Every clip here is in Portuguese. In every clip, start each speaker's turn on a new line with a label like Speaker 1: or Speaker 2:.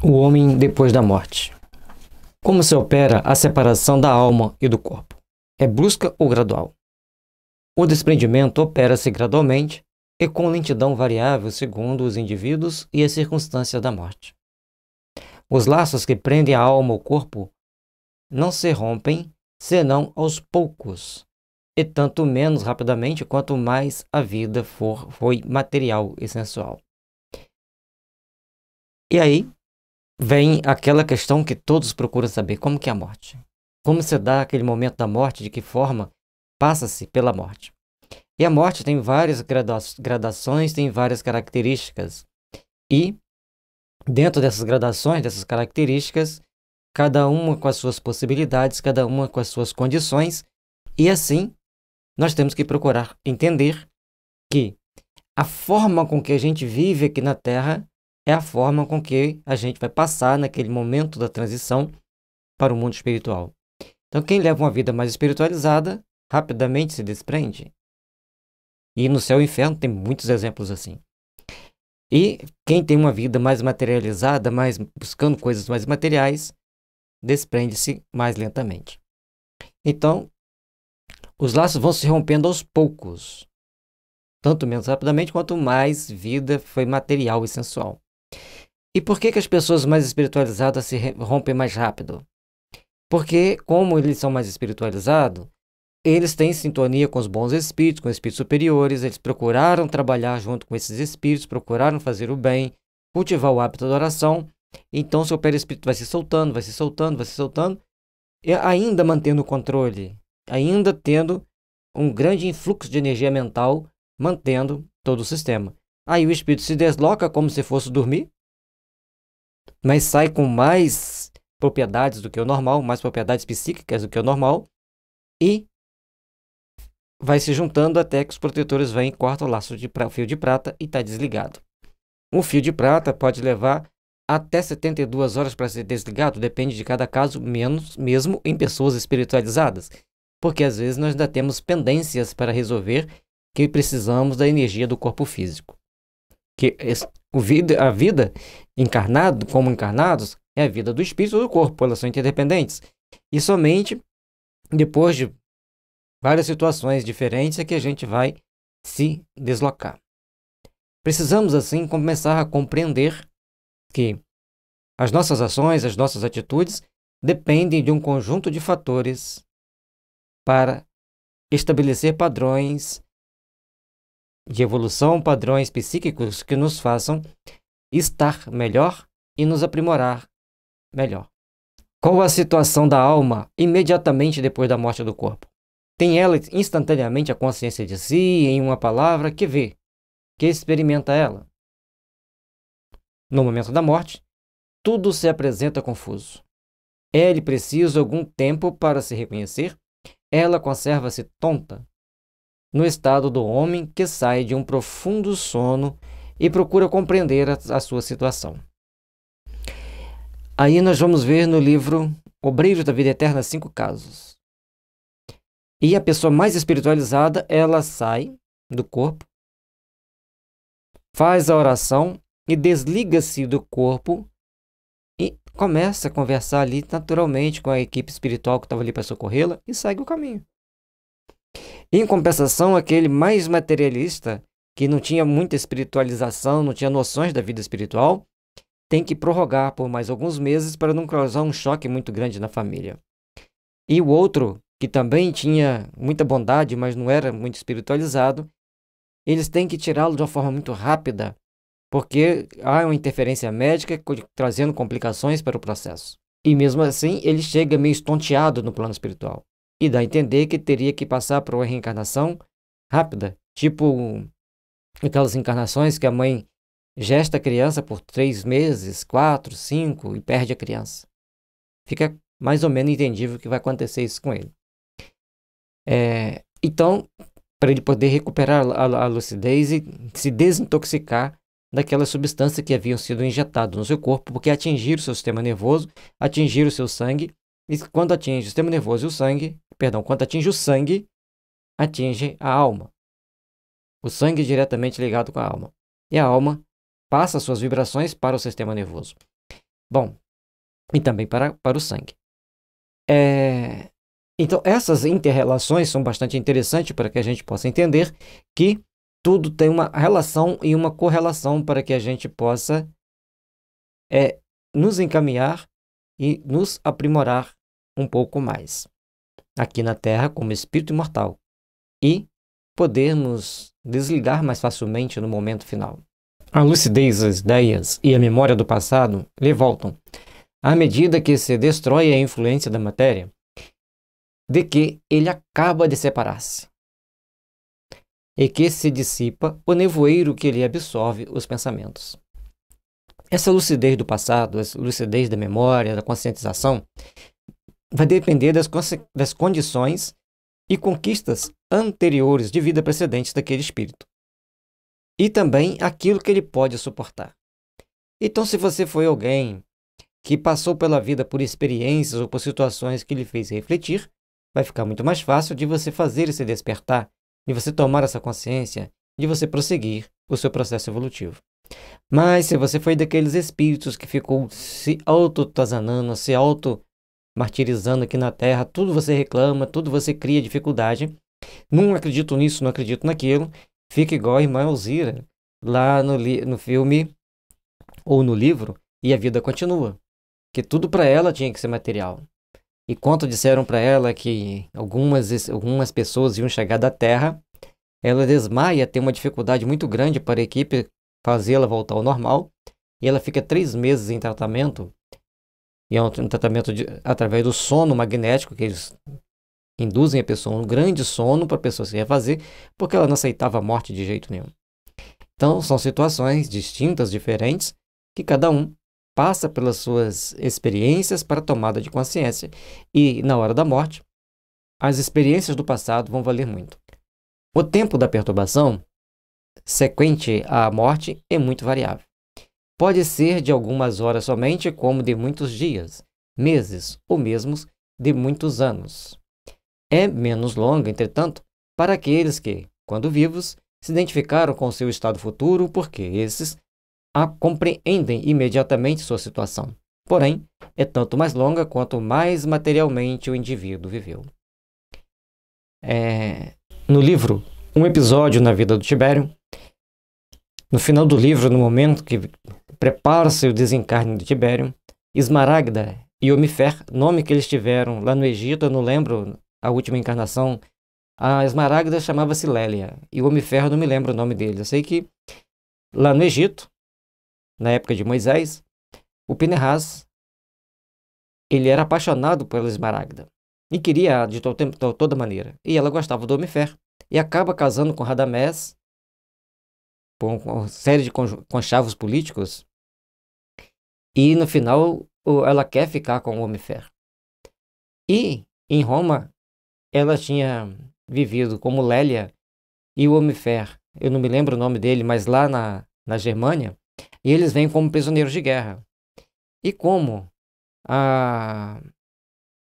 Speaker 1: O homem depois da morte. Como se opera a separação da alma e do corpo? É brusca ou gradual? O desprendimento opera-se gradualmente e com lentidão variável segundo os indivíduos e as circunstâncias da morte. Os laços que prendem a alma ao corpo não se rompem senão aos poucos, e tanto menos rapidamente quanto mais a vida for foi material e sensual. E aí, vem aquela questão que todos procuram saber, como que é a morte? Como se dá aquele momento da morte, de que forma passa-se pela morte? E a morte tem várias gradações, tem várias características. E dentro dessas gradações, dessas características, cada uma com as suas possibilidades, cada uma com as suas condições, e assim nós temos que procurar entender que a forma com que a gente vive aqui na Terra é a forma com que a gente vai passar naquele momento da transição para o mundo espiritual. Então, quem leva uma vida mais espiritualizada rapidamente se desprende. E no céu e inferno tem muitos exemplos assim. E quem tem uma vida mais materializada, mais buscando coisas mais materiais, desprende-se mais lentamente. Então, os laços vão se rompendo aos poucos, tanto menos rapidamente quanto mais vida foi material e sensual. E por que, que as pessoas mais espiritualizadas se rompem mais rápido? Porque, como eles são mais espiritualizados, eles têm sintonia com os bons espíritos, com espíritos superiores, eles procuraram trabalhar junto com esses espíritos, procuraram fazer o bem, cultivar o hábito da oração. Então, seu perispírito vai se soltando, vai se soltando, vai se soltando, e ainda mantendo o controle, ainda tendo um grande influxo de energia mental, mantendo todo o sistema. Aí o espírito se desloca como se fosse dormir, mas sai com mais propriedades do que o normal, mais propriedades psíquicas do que o normal, e vai se juntando até que os protetores vêm e cortam o laço de fio de prata e está desligado. Um fio de prata pode levar até 72 horas para ser desligado, depende de cada caso, menos mesmo em pessoas espiritualizadas, porque às vezes nós ainda temos pendências para resolver que precisamos da energia do corpo físico que o vida, a vida encarnado, como encarnados, é a vida do espírito e do corpo, elas são interdependentes. E somente depois de várias situações diferentes é que a gente vai se deslocar. Precisamos, assim, começar a compreender que as nossas ações, as nossas atitudes dependem de um conjunto de fatores para estabelecer padrões de evolução, padrões psíquicos que nos façam estar melhor e nos aprimorar melhor. Qual a situação da alma imediatamente depois da morte do corpo? Tem ela instantaneamente a consciência de si em uma palavra que vê, que experimenta ela. No momento da morte, tudo se apresenta confuso. é precisa preciso algum tempo para se reconhecer, ela conserva-se tonta, no estado do homem que sai de um profundo sono e procura compreender a, a sua situação. Aí nós vamos ver no livro Obreiro da Vida Eterna cinco casos. E a pessoa mais espiritualizada, ela sai do corpo, faz a oração e desliga-se do corpo e começa a conversar ali naturalmente com a equipe espiritual que estava ali para socorrê-la e segue o caminho. Em compensação, aquele mais materialista, que não tinha muita espiritualização, não tinha noções da vida espiritual, tem que prorrogar por mais alguns meses para não causar um choque muito grande na família. E o outro, que também tinha muita bondade, mas não era muito espiritualizado, eles têm que tirá-lo de uma forma muito rápida, porque há uma interferência médica trazendo complicações para o processo. E mesmo assim, ele chega meio estonteado no plano espiritual. E dá a entender que teria que passar por uma reencarnação rápida, tipo aquelas encarnações que a mãe gesta a criança por três meses, quatro, cinco e perde a criança. Fica mais ou menos entendível que vai acontecer isso com ele. É, então, para ele poder recuperar a, a, lucidez e se desintoxicar daquela substância que haviam sido injetadas no seu corpo, porque atingiram o seu sistema nervoso, atingir o seu sangue e quando atinge o sistema nervoso e o sangue, perdão, quando atinge o sangue, atinge a alma. O sangue é diretamente ligado com a alma. E a alma passa suas vibrações para o sistema nervoso. Bom, e também para, para o sangue. É... Então, essas interrelações são bastante interessantes para que a gente possa entender que tudo tem uma relação e uma correlação para que a gente possa é, nos encaminhar e nos aprimorar um pouco mais, aqui na Terra, como espírito imortal, e podermos desligar mais facilmente no momento final. A lucidez das ideias e a memória do passado lhe voltam, à medida que se destrói a influência da matéria, de que ele acaba de separar-se, e que se dissipa o nevoeiro que lhe absorve os pensamentos. Essa lucidez do passado, essa lucidez da memória, da conscientização, vai depender das, das condições e conquistas anteriores de vida precedentes daquele espírito. E também aquilo que ele pode suportar. Então, se você foi alguém que passou pela vida por experiências ou por situações que lhe fez refletir, vai ficar muito mais fácil de você fazer esse despertar, de você tomar essa consciência, de você prosseguir o seu processo evolutivo. Mas se você foi daqueles espíritos que ficou se auto auto-tazanando, se auto martirizando aqui na terra, tudo você reclama, tudo você cria dificuldade. Não acredito nisso, não acredito naquilo. Fica igual a irmã Alzira, lá no, no filme ou no livro, e a vida continua. Que tudo para ela tinha que ser material. E quando disseram para ela que algumas, algumas pessoas iam chegar da Terra, ela desmaia, tem uma dificuldade muito grande para a equipe fazê-la voltar ao normal, e ela fica três meses em tratamento e é um tratamento de, através do sono magnético, que eles induzem a pessoa a um grande sono para a pessoa se refazer, porque ela não aceitava a morte de jeito nenhum. Então, são situações distintas, diferentes, que cada um passa pelas suas experiências para tomada de consciência. E, na hora da morte, as experiências do passado vão valer muito. O tempo da perturbação sequente à morte é muito variável. Pode ser de algumas horas somente, como de muitos dias, meses ou mesmo de muitos anos. É menos longa, entretanto, para aqueles que, quando vivos, se identificaram com seu estado futuro, porque esses a compreendem imediatamente sua situação. Porém, é tanto mais longa quanto mais materialmente o indivíduo viveu. É, no livro Um Episódio na Vida do Tibério, no final do livro, no momento que prepara-se o desencarne do Tibério, Esmaragda e Omifer, nome que eles tiveram lá no Egito, eu não lembro a última encarnação, a Esmaragda chamava-se Lélia e o Omifer eu não me lembro o nome dele. Eu sei que lá no Egito, na época de Moisés, o Pinerás ele era apaixonado pela Esmaragda e queria de toda maneira. E ela gostava do Omifer e acaba casando com Radamés por uma série de conchavos políticos, e no final ela quer ficar com o Homem Ferro. E em Roma ela tinha vivido como Lélia e o Homem Ferro, eu não me lembro o nome dele, mas lá na, na Germânia, e eles vêm como prisioneiros de guerra. E como a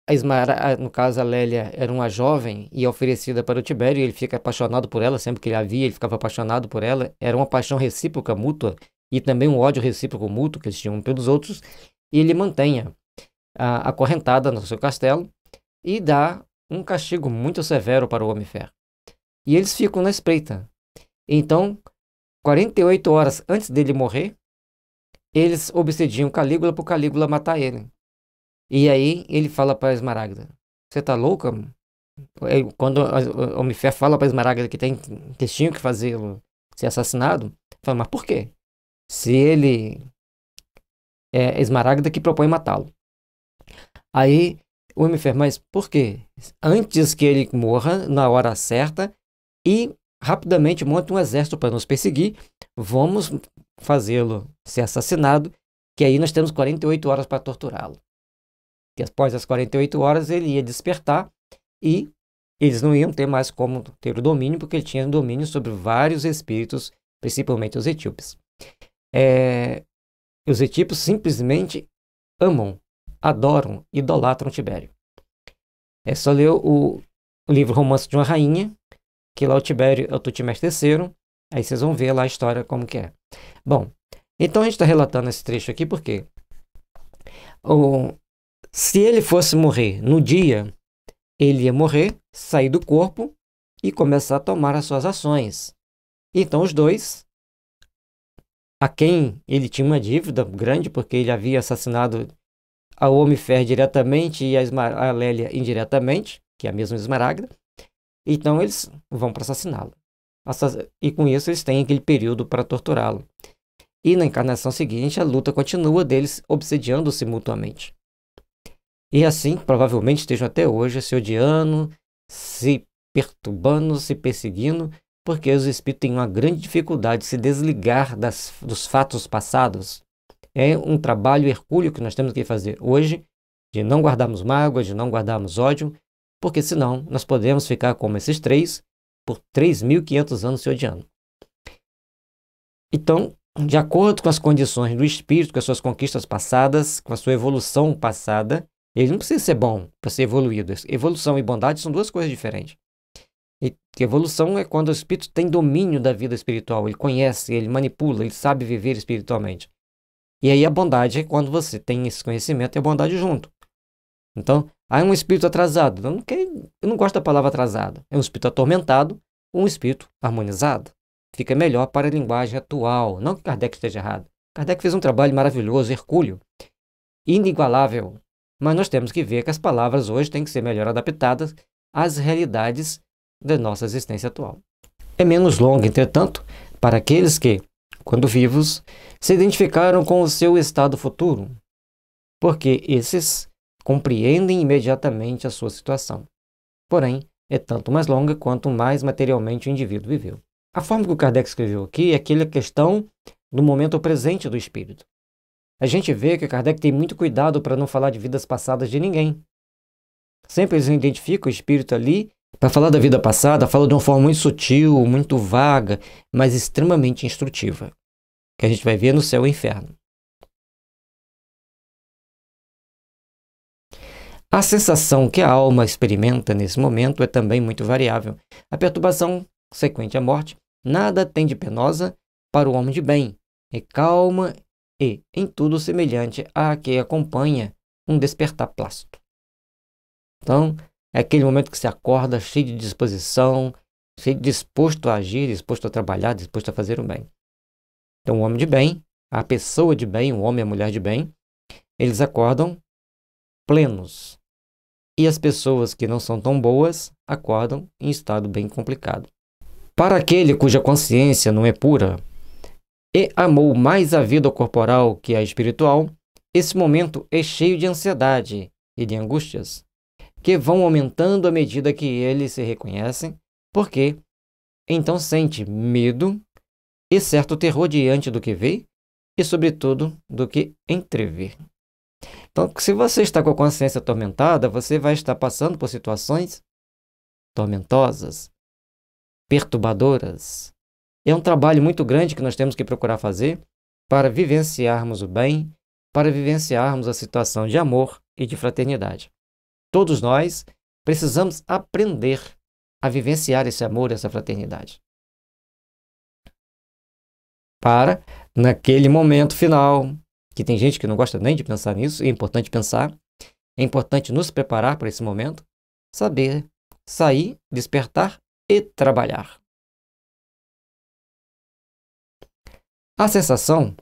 Speaker 1: a Ismara, no caso a Lélia, era uma jovem e é oferecida para o Tibério, e ele fica apaixonado por ela, sempre que ele a via, ele ficava apaixonado por ela. Era uma paixão recíproca mútua e também um ódio recíproco mútuo que eles tinham pelos outros, e ele mantenha a acorrentada no seu castelo e dá um castigo muito severo para o homem ferro. E eles ficam na espreita. Então, 48 horas antes dele morrer, eles obsediam Calígula para Calígula matar ele. E aí ele fala para Esmaragda: Você tá louca? É, quando o Mifer fala para Esmaragda que tem que tinha que fazê-lo ser assassinado, fala: Mas por quê? Se ele é Esmaragda que propõe matá-lo. Aí o fala mas por quê? Antes que ele morra, na hora certa, e rapidamente monta um exército para nos perseguir, vamos fazê-lo ser assassinado, que aí nós temos 48 horas para torturá-lo que após as 48 horas ele ia despertar e eles não iam ter mais como ter o domínio, porque ele tinha domínio sobre vários espíritos, principalmente os etíopes. É, os etíopes simplesmente amam, adoram, idolatram Tibério. É só ler o, o livro Romance de uma Rainha, que lá o Tibério é o Tutimés III, aí vocês vão ver lá a história como que é. Bom, então a gente está relatando esse trecho aqui porque o, se ele fosse morrer no dia, ele ia morrer, sair do corpo e começar a tomar as suas ações. Então, os dois, a quem ele tinha uma dívida grande, porque ele havia assassinado a Omifer diretamente e a, a Lélia indiretamente, que é a mesma Esmaragda, então eles vão para assassiná-lo. E com isso eles têm aquele período para torturá-lo. E na encarnação seguinte, a luta continua deles obsediando-se mutuamente. E assim, provavelmente estejam até hoje se odiando, se perturbando, se perseguindo, porque os espíritos têm uma grande dificuldade de se desligar das, dos fatos passados. É um trabalho hercúleo que nós temos que fazer hoje, de não guardarmos mágoa, de não guardarmos ódio, porque senão nós podemos ficar como esses três por 3.500 anos se odiando. Então, de acordo com as condições do espírito, com as suas conquistas passadas, com a sua evolução passada, ele não precisa ser bom para ser evoluído. Evolução e bondade são duas coisas diferentes. E evolução é quando o espírito tem domínio da vida espiritual, ele conhece, ele manipula, ele sabe viver espiritualmente. E aí a bondade é quando você tem esse conhecimento e a bondade junto. Então, há um espírito atrasado. Eu não, quero, eu não gosto da palavra atrasado. É um espírito atormentado ou um espírito harmonizado. Fica melhor para a linguagem atual. Não que Kardec esteja errado. Kardec fez um trabalho maravilhoso, hercúleo, inigualável, mas nós temos que ver que as palavras hoje têm que ser melhor adaptadas às realidades da nossa existência atual. É menos longa, entretanto, para aqueles que, quando vivos, se identificaram com o seu estado futuro, porque esses compreendem imediatamente a sua situação. Porém, é tanto mais longa quanto mais materialmente o indivíduo viveu. A forma que o Kardec escreveu aqui é aquela questão do momento presente do espírito. A gente vê que Kardec tem muito cuidado para não falar de vidas passadas de ninguém. Sempre eles identificam o espírito ali. Para falar da vida passada, fala de uma forma muito sutil, muito vaga, mas extremamente instrutiva, que a gente vai ver no céu e inferno. A sensação que a alma experimenta nesse momento é também muito variável. A perturbação sequente à morte nada tem de penosa para o homem de bem. É calma e, em tudo semelhante a que acompanha um despertar plástico. Então, é aquele momento que se acorda cheio de disposição, cheio disposto a agir, disposto a trabalhar, disposto a fazer o bem. Então, o homem de bem, a pessoa de bem, o homem e a mulher de bem, eles acordam plenos. E as pessoas que não são tão boas acordam em estado bem complicado. Para aquele cuja consciência não é pura, e amou mais a vida corporal que a espiritual, esse momento é cheio de ansiedade e de angústias, que vão aumentando à medida que eles se reconhecem, porque então sente medo e certo terror diante do que vê e, sobretudo, do que entrevê. Então, se você está com a consciência atormentada, você vai estar passando por situações tormentosas, perturbadoras, é um trabalho muito grande que nós temos que procurar fazer para vivenciarmos o bem, para vivenciarmos a situação de amor e de fraternidade. Todos nós precisamos aprender a vivenciar esse amor, essa fraternidade. Para, naquele momento final, que tem gente que não gosta nem de pensar nisso, é importante pensar, é importante nos preparar para esse momento, saber sair, despertar e trabalhar. A sensação,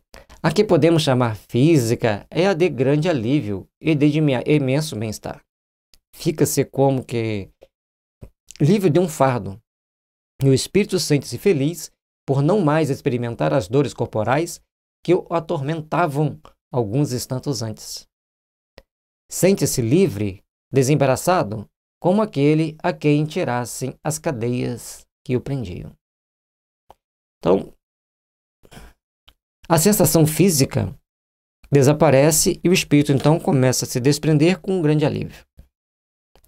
Speaker 1: a que podemos chamar física, é a de grande alívio e de imenso bem-estar. Fica-se como que livre de um fardo, e o espírito sente-se feliz por não mais experimentar as dores corporais que o atormentavam alguns instantes antes. Sente-se livre, desembaraçado, como aquele a quem tirassem as cadeias que o prendiam. Então, a sensação física desaparece e o espírito então começa a se desprender com um grande alívio.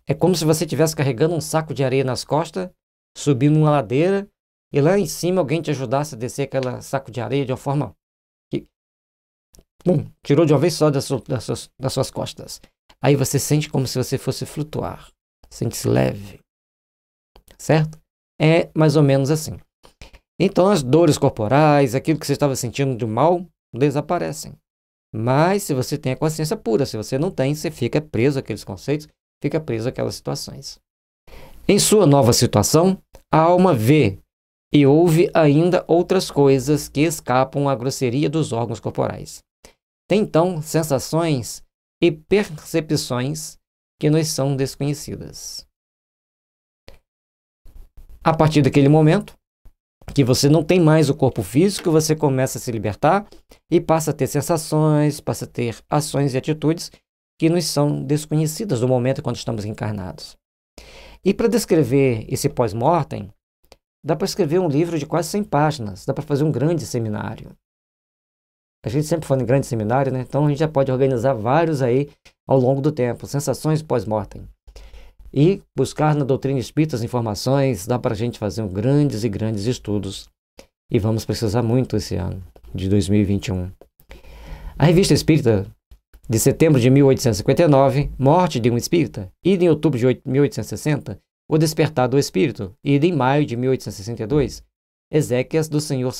Speaker 1: É como se você estivesse carregando um saco de areia nas costas, subindo uma ladeira e lá em cima alguém te ajudasse a descer aquele saco de areia de uma forma que pum, tirou de uma vez só das, su das, suas, das suas costas. Aí você sente como se você fosse flutuar, sente-se leve, certo? É mais ou menos assim. Então as dores corporais, aquilo que você estava sentindo de mal, desaparecem. Mas se você tem a consciência pura, se você não tem, você fica preso àqueles conceitos, fica preso àquelas situações. Em sua nova situação, a alma vê e ouve ainda outras coisas que escapam à grosseria dos órgãos corporais. Tem então sensações e percepções que nos são desconhecidas. A partir daquele momento, que você não tem mais o corpo físico, você começa a se libertar e passa a ter sensações, passa a ter ações e atitudes que nos são desconhecidas no momento quando estamos encarnados. E para descrever esse pós-mortem, dá para escrever um livro de quase 100 páginas, dá para fazer um grande seminário. A gente sempre fala em grande seminário, né? Então a gente já pode organizar vários aí ao longo do tempo, sensações pós-mortem e buscar na doutrina espírita as informações, dá para a gente fazer um grandes e grandes estudos. E vamos precisar muito esse ano de 2021. A Revista Espírita, de setembro de 1859, Morte de um Espírita, e em outubro de 1860, O Despertar do Espírito, e em maio de 1862, exéquias do Senhor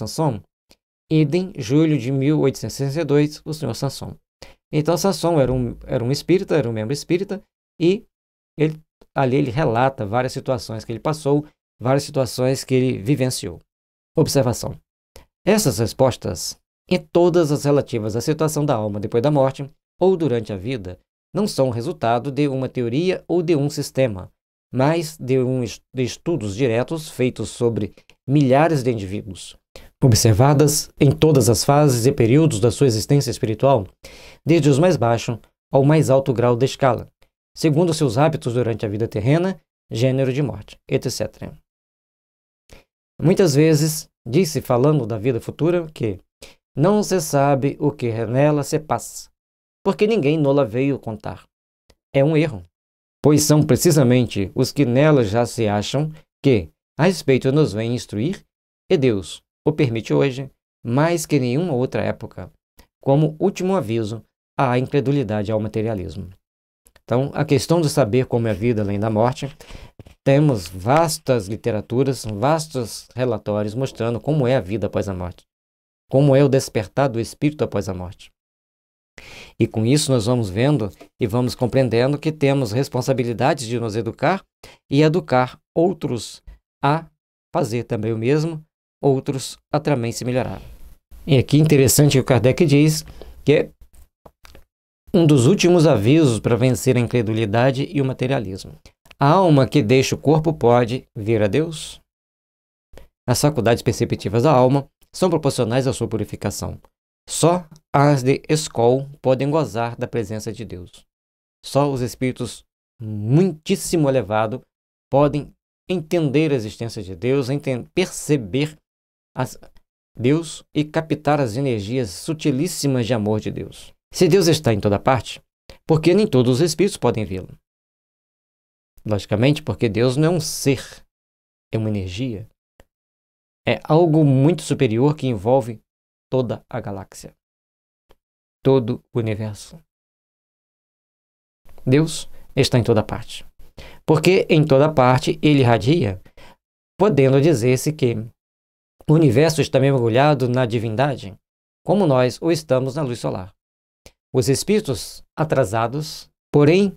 Speaker 1: e idem julho de 1862, o senhor Sanson. Então, Sanson era um, era um espírita, era um membro espírita, e ele ali ele relata várias situações que ele passou, várias situações que ele vivenciou. Observação: essas respostas, e todas as relativas à situação da alma depois da morte ou durante a vida, não são resultado de uma teoria ou de um sistema, mas de, um, de estudos diretos feitos sobre milhares de indivíduos, observadas em todas as fases e períodos da sua existência espiritual, desde os mais baixos ao mais alto grau da escala, segundo seus hábitos durante a vida terrena, gênero de morte, etc. Muitas vezes disse, falando da vida futura, que não se sabe o que nela se passa, porque ninguém nola veio contar. É um erro, pois são precisamente os que nela já se acham que, a respeito, nos vem instruir, e Deus o permite hoje, mais que nenhuma outra época, como último aviso à incredulidade e ao materialismo. Então, a questão de saber como é a vida além da morte, temos vastas literaturas, vastos relatórios mostrando como é a vida após a morte, como é o despertar do espírito após a morte. E com isso nós vamos vendo e vamos compreendendo que temos responsabilidade de nos educar e educar outros a fazer também o mesmo, outros a também se melhorar. E aqui interessante o Kardec diz que é um dos últimos avisos para vencer a incredulidade e o materialismo. A alma que deixa o corpo pode vir a Deus? As faculdades perceptivas da alma são proporcionais à sua purificação. Só as de Escol podem gozar da presença de Deus. Só os espíritos muitíssimo elevados podem entender a existência de Deus, perceber Deus e captar as energias sutilíssimas de amor de Deus. Se Deus está em toda parte, por que nem todos os espíritos podem vê-lo? Logicamente, porque Deus não é um ser, é uma energia. É algo muito superior que envolve toda a galáxia, todo o universo. Deus está em toda parte. Porque em toda parte ele radia, podendo dizer-se que o universo está mergulhado na divindade, como nós o estamos na luz solar. Os espíritos atrasados, porém,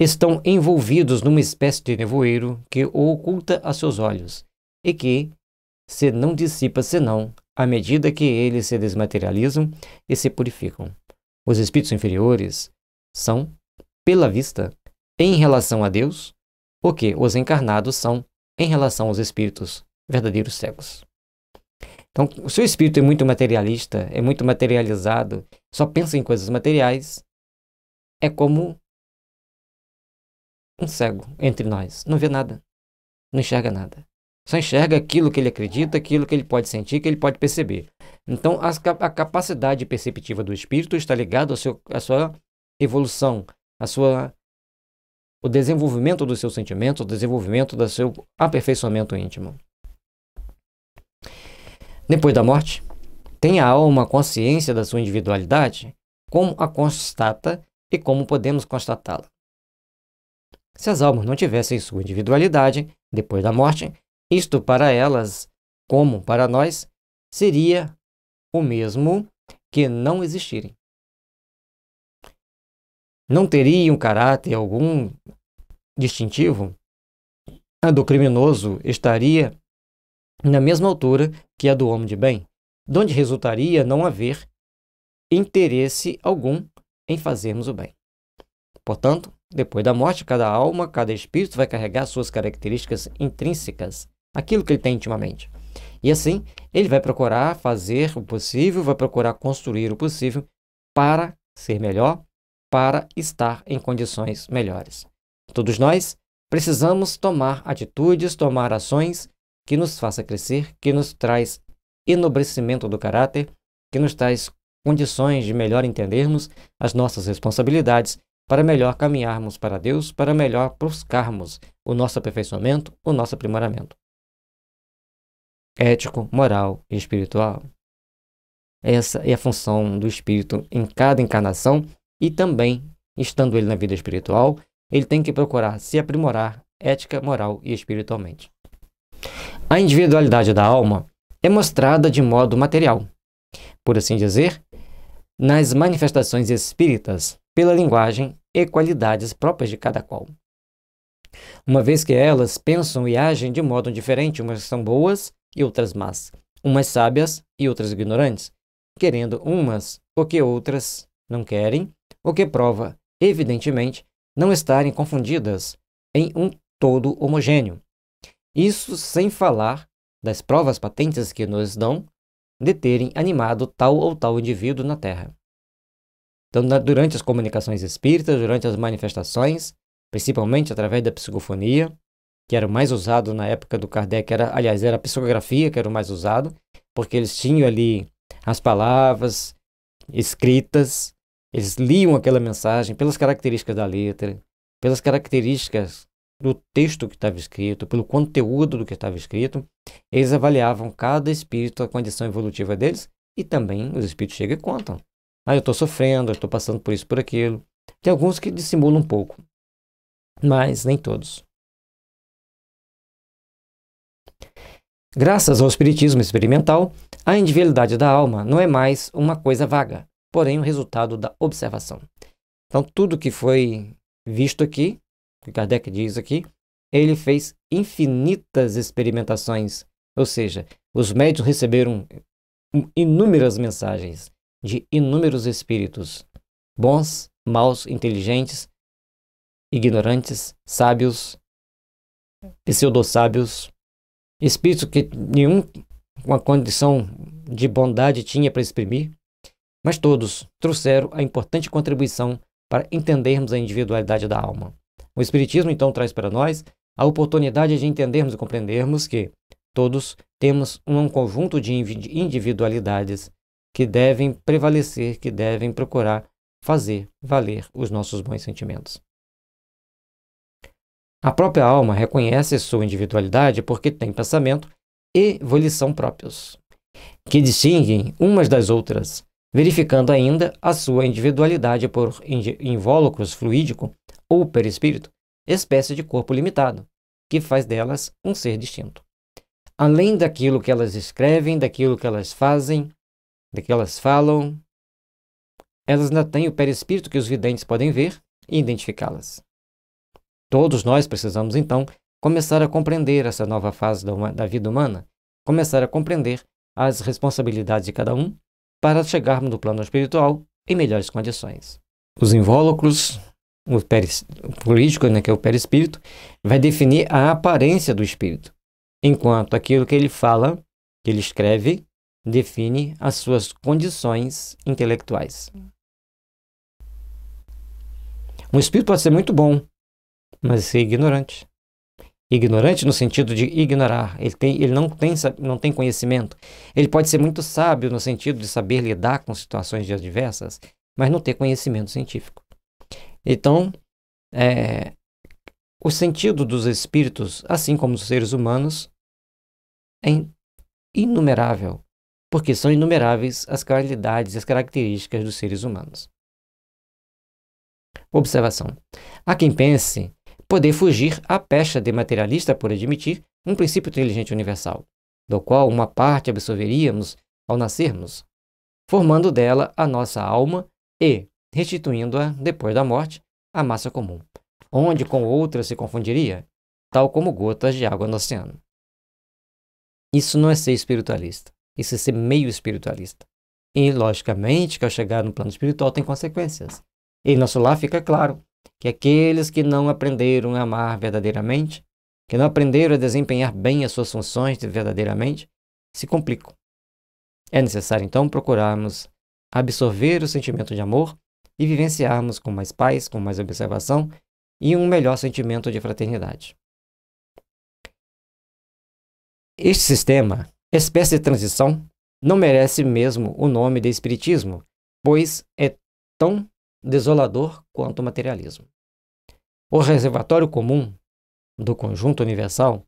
Speaker 1: estão envolvidos numa espécie de nevoeiro que o oculta a seus olhos e que se não dissipa senão à medida que eles se desmaterializam e se purificam. Os espíritos inferiores são, pela vista, em relação a Deus, o que os encarnados são em relação aos espíritos verdadeiros cegos. Então, o seu espírito é muito materialista, é muito materializado, só pensa em coisas materiais, é como um cego entre nós. Não vê nada, não enxerga nada. Só enxerga aquilo que ele acredita, aquilo que ele pode sentir, que ele pode perceber. Então, a, a capacidade perceptiva do espírito está ligada à sua evolução, à sua o desenvolvimento dos seus sentimentos, o desenvolvimento do seu aperfeiçoamento íntimo. Depois da morte, tem a alma consciência da sua individualidade? Como a constata e como podemos constatá-la? Se as almas não tivessem sua individualidade depois da morte, isto para elas, como para nós, seria o mesmo que não existirem. Não teriam caráter algum distintivo. A do criminoso estaria na mesma altura que a do homem de bem, donde resultaria não haver interesse algum em fazermos o bem. Portanto, depois da morte, cada alma, cada espírito vai carregar suas características intrínsecas, aquilo que ele tem intimamente. E assim, ele vai procurar fazer o possível, vai procurar construir o possível para ser melhor, para estar em condições melhores. Todos nós precisamos tomar atitudes, tomar ações que nos faça crescer, que nos traz enobrecimento do caráter, que nos traz condições de melhor entendermos as nossas responsabilidades, para melhor caminharmos para Deus, para melhor buscarmos o nosso aperfeiçoamento, o nosso aprimoramento ético, moral e espiritual. Essa é a função do espírito em cada encarnação e também, estando ele na vida espiritual, ele tem que procurar se aprimorar ética, moral e espiritualmente. A individualidade da alma é mostrada de modo material, por assim dizer, nas manifestações espíritas, pela linguagem e qualidades próprias de cada qual. Uma vez que elas pensam e agem de modo diferente, umas são boas e outras más, umas sábias e outras ignorantes, querendo umas o que outras não querem, o que prova, evidentemente, não estarem confundidas em um todo homogêneo, isso sem falar das provas patentes que nos dão de terem animado tal ou tal indivíduo na Terra. Então, na, durante as comunicações espíritas, durante as manifestações, principalmente através da psicofonia, que era o mais usado na época do Kardec, era, aliás, era a psicografia que era o mais usado, porque eles tinham ali as palavras escritas, eles liam aquela mensagem pelas características da letra, pelas características do texto que estava escrito, pelo conteúdo do que estava escrito, eles avaliavam cada espírito, a condição evolutiva deles, e também os espíritos chegam e contam. Ah, eu estou sofrendo, eu estou passando por isso, por aquilo. Tem alguns que dissimulam um pouco, mas nem todos. Graças ao espiritismo experimental, a individualidade da alma não é mais uma coisa vaga, porém o um resultado da observação. Então, tudo que foi visto aqui que Kardec diz aqui, ele fez infinitas experimentações, ou seja, os médios receberam inúmeras mensagens de inúmeros espíritos, bons, maus, inteligentes, ignorantes, sábios, pseudo-sábios, espíritos que nenhum com a condição de bondade tinha para exprimir, mas todos trouxeram a importante contribuição para entendermos a individualidade da alma. O Espiritismo, então, traz para nós a oportunidade de entendermos e compreendermos que todos temos um conjunto de individualidades que devem prevalecer, que devem procurar fazer valer os nossos bons sentimentos. A própria alma reconhece sua individualidade porque tem pensamento e volição próprios, que distinguem umas das outras, verificando ainda a sua individualidade por invólucros fluídico ou perispírito, espécie de corpo limitado, que faz delas um ser distinto. Além daquilo que elas escrevem, daquilo que elas fazem, daquilo que elas falam, elas ainda têm o perispírito que os videntes podem ver e identificá-las. Todos nós precisamos, então, começar a compreender essa nova fase da vida humana, começar a compreender as responsabilidades de cada um para chegarmos no plano espiritual em melhores condições. Os invólucros, o político, né, que é o perispírito, vai definir a aparência do espírito, enquanto aquilo que ele fala, que ele escreve, define as suas condições intelectuais. Um espírito pode ser muito bom, mas ser ignorante. Ignorante no sentido de ignorar, ele, tem, ele não, tem, não tem conhecimento. Ele pode ser muito sábio no sentido de saber lidar com situações adversas, mas não ter conhecimento científico. Então, é, o sentido dos espíritos, assim como dos seres humanos, é inumerável, porque são inumeráveis as qualidades e as características dos seres humanos. Observação: há quem pense poder fugir à pecha de materialista por admitir um princípio inteligente universal, do qual uma parte absorveríamos ao nascermos, formando dela a nossa alma e restituindo-a, depois da morte, à massa comum, onde com outra se confundiria, tal como gotas de água no oceano. Isso não é ser espiritualista, isso é ser meio espiritualista. E, logicamente, que ao chegar no plano espiritual tem consequências. E nosso lar fica claro, que aqueles que não aprenderam a amar verdadeiramente, que não aprenderam a desempenhar bem as suas funções verdadeiramente, se complicam. É necessário então procurarmos absorver o sentimento de amor e vivenciarmos com mais paz, com mais observação e um melhor sentimento de fraternidade. Este sistema, espécie de transição, não merece mesmo o nome de Espiritismo, pois é tão desolador quanto o materialismo o reservatório comum do conjunto universal,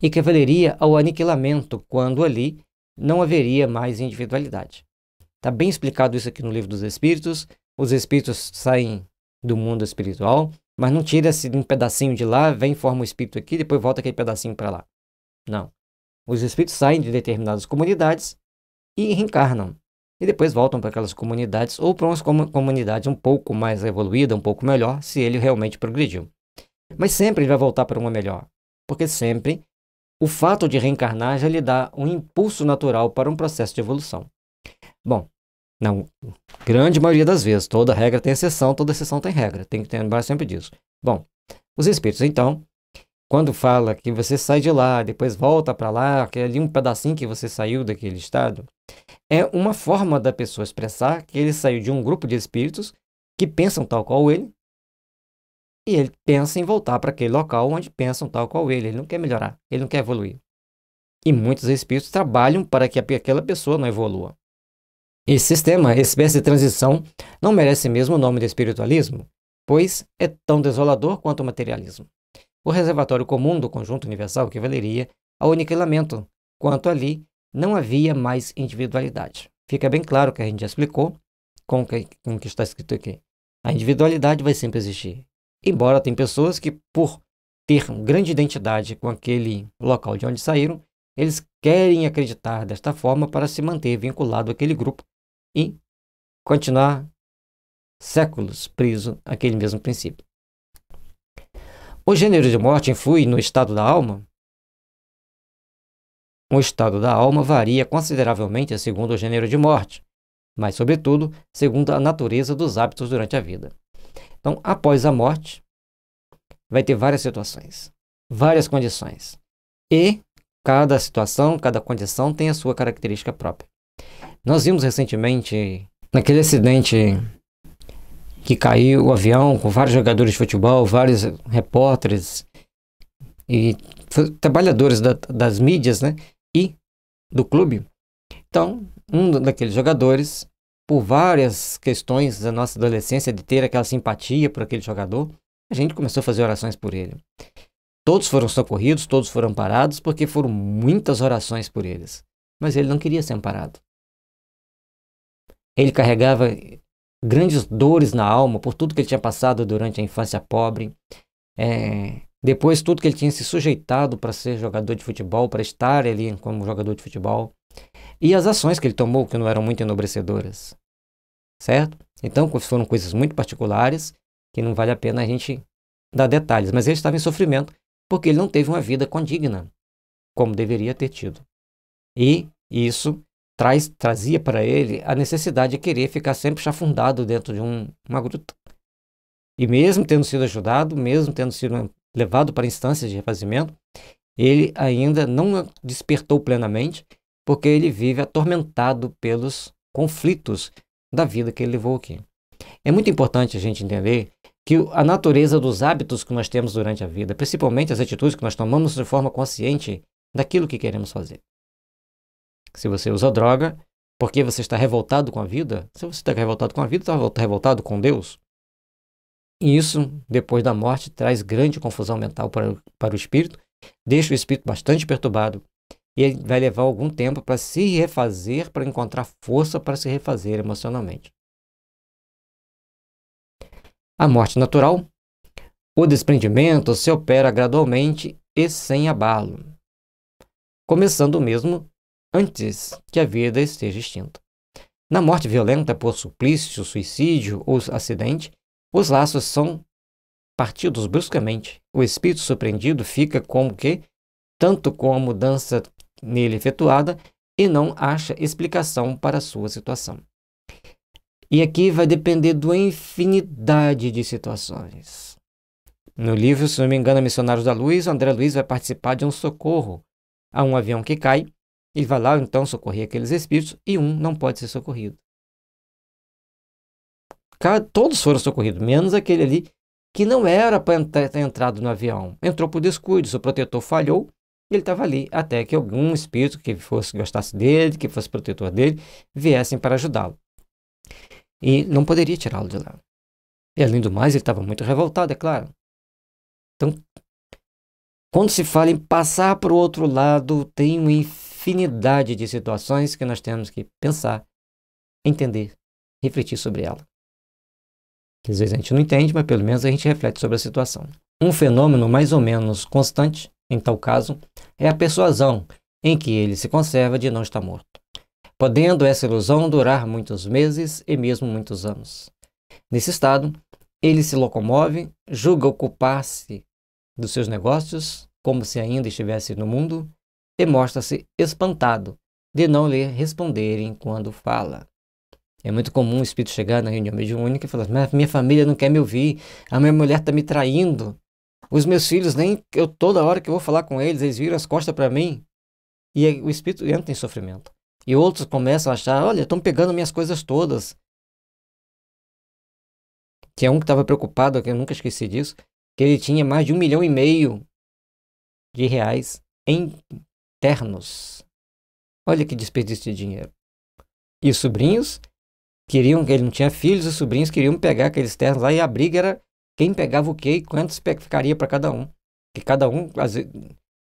Speaker 1: e que valeria ao aniquilamento quando ali não haveria mais individualidade. Está bem explicado isso aqui no livro dos Espíritos. Os Espíritos saem do mundo espiritual, mas não tira-se um pedacinho de lá, vem forma o espírito aqui, depois volta aquele pedacinho para lá. Não. Os espíritos saem de determinadas comunidades e reencarnam e depois voltam para aquelas comunidades ou para uma comunidade um pouco mais evoluída, um pouco melhor, se ele realmente progrediu. Mas sempre ele vai voltar para uma melhor, porque sempre o fato de reencarnar já lhe dá um impulso natural para um processo de evolução. Bom, na grande maioria das vezes, toda regra tem exceção, toda exceção tem regra, tem que lembrar sempre disso. Bom, os espíritos, então, quando fala que você sai de lá, depois volta para lá, que é ali um pedacinho que você saiu daquele estado, é uma forma da pessoa expressar que ele saiu de um grupo de espíritos que pensam tal qual ele e ele pensa em voltar para aquele local onde pensam tal qual ele. Ele não quer melhorar, ele não quer evoluir. E muitos espíritos trabalham para que aquela pessoa não evolua. Esse sistema, essa espécie de transição, não merece mesmo o nome de espiritualismo, pois é tão desolador quanto o materialismo. O reservatório comum do conjunto universal equivaleria ao aniquilamento, quanto ali não havia mais individualidade. Fica bem claro que a gente já explicou com o que, com que está escrito aqui. A individualidade vai sempre existir. Embora tem pessoas que, por ter grande identidade com aquele local de onde saíram, eles querem acreditar desta forma para se manter vinculado àquele grupo e continuar séculos preso àquele mesmo princípio. O gênero de morte influi no estado da alma? O estado da alma varia consideravelmente segundo o gênero de morte, mas, sobretudo, segundo a natureza dos hábitos durante a vida. Então, após a morte, vai ter várias situações, várias condições. E cada situação, cada condição tem a sua característica própria. Nós vimos recentemente, naquele acidente que caiu o avião com vários jogadores de futebol, vários repórteres e trabalhadores da, das mídias, né? e do clube. Então, um daqueles jogadores, por várias questões da nossa adolescência, de ter aquela simpatia por aquele jogador, a gente começou a fazer orações por ele. Todos foram socorridos, todos foram parados, porque foram muitas orações por eles. Mas ele não queria ser amparado. Ele carregava grandes dores na alma por tudo que ele tinha passado durante a infância pobre, é, depois, tudo que ele tinha se sujeitado para ser jogador de futebol, para estar ali como jogador de futebol. E as ações que ele tomou, que não eram muito enobrecedoras. Certo? Então, foram coisas muito particulares que não vale a pena a gente dar detalhes. Mas ele estava em sofrimento porque ele não teve uma vida condigna, como deveria ter tido. E isso traz, trazia para ele a necessidade de querer ficar sempre chafundado dentro de um, uma gruta. E mesmo tendo sido ajudado, mesmo tendo sido levado para instâncias de refazimento, ele ainda não despertou plenamente, porque ele vive atormentado pelos conflitos da vida que ele levou aqui. É muito importante a gente entender que a natureza dos hábitos que nós temos durante a vida, principalmente as atitudes que nós tomamos de forma consciente daquilo que queremos fazer. Se você usa droga porque você está revoltado com a vida, se você está revoltado com a vida, está revoltado com Deus. E isso, depois da morte, traz grande confusão mental para, para o espírito, deixa o espírito bastante perturbado e ele vai levar algum tempo para se refazer, para encontrar força para se refazer emocionalmente. A morte natural, o desprendimento se opera gradualmente e sem abalo, começando mesmo antes que a vida esteja extinta. Na morte violenta por suplício, suicídio ou acidente, os laços são partidos bruscamente. O espírito surpreendido fica como que, tanto com a mudança nele efetuada, e não acha explicação para a sua situação. E aqui vai depender de uma infinidade de situações. No livro, se não me engano, é Missionários da Luz, André Luiz vai participar de um socorro a um avião que cai. e vai lá então socorrer aqueles espíritos e um não pode ser socorrido. Todos foram socorridos, menos aquele ali que não era para ter entrado no avião. Entrou por descuido, seu protetor falhou e ele estava ali até que algum espírito que fosse gostasse dele, que fosse protetor dele, viessem para ajudá-lo. E não poderia tirá-lo de lá. E além do mais, ele estava muito revoltado, é claro. Então, quando se fala em passar para o outro lado, tem uma infinidade de situações que nós temos que pensar, entender, refletir sobre ela que às vezes a gente não entende, mas pelo menos a gente reflete sobre a situação. Um fenômeno mais ou menos constante, em tal caso, é a persuasão, em que ele se conserva de não estar morto, podendo essa ilusão durar muitos meses e mesmo muitos anos. Nesse estado, ele se locomove, julga ocupar-se dos seus negócios, como se ainda estivesse no mundo, e mostra-se espantado de não lhe responderem quando fala. É muito comum o espírito chegar na reunião mediúnica e falar: Mas minha família não quer me ouvir, a minha mulher está me traindo, os meus filhos, nem eu toda hora que eu vou falar com eles, eles viram as costas para mim. E aí, o espírito entra em sofrimento. E outros começam a achar: Olha, estão pegando minhas coisas todas. Tinha é um que estava preocupado, que eu nunca esqueci disso, que ele tinha mais de um milhão e meio de reais em ternos. Olha que desperdício de dinheiro. E os sobrinhos queriam, ele não tinha filhos, os sobrinhos queriam pegar aqueles ternos lá e a briga era quem pegava o quê e quantos ficaria para cada um. Que cada um,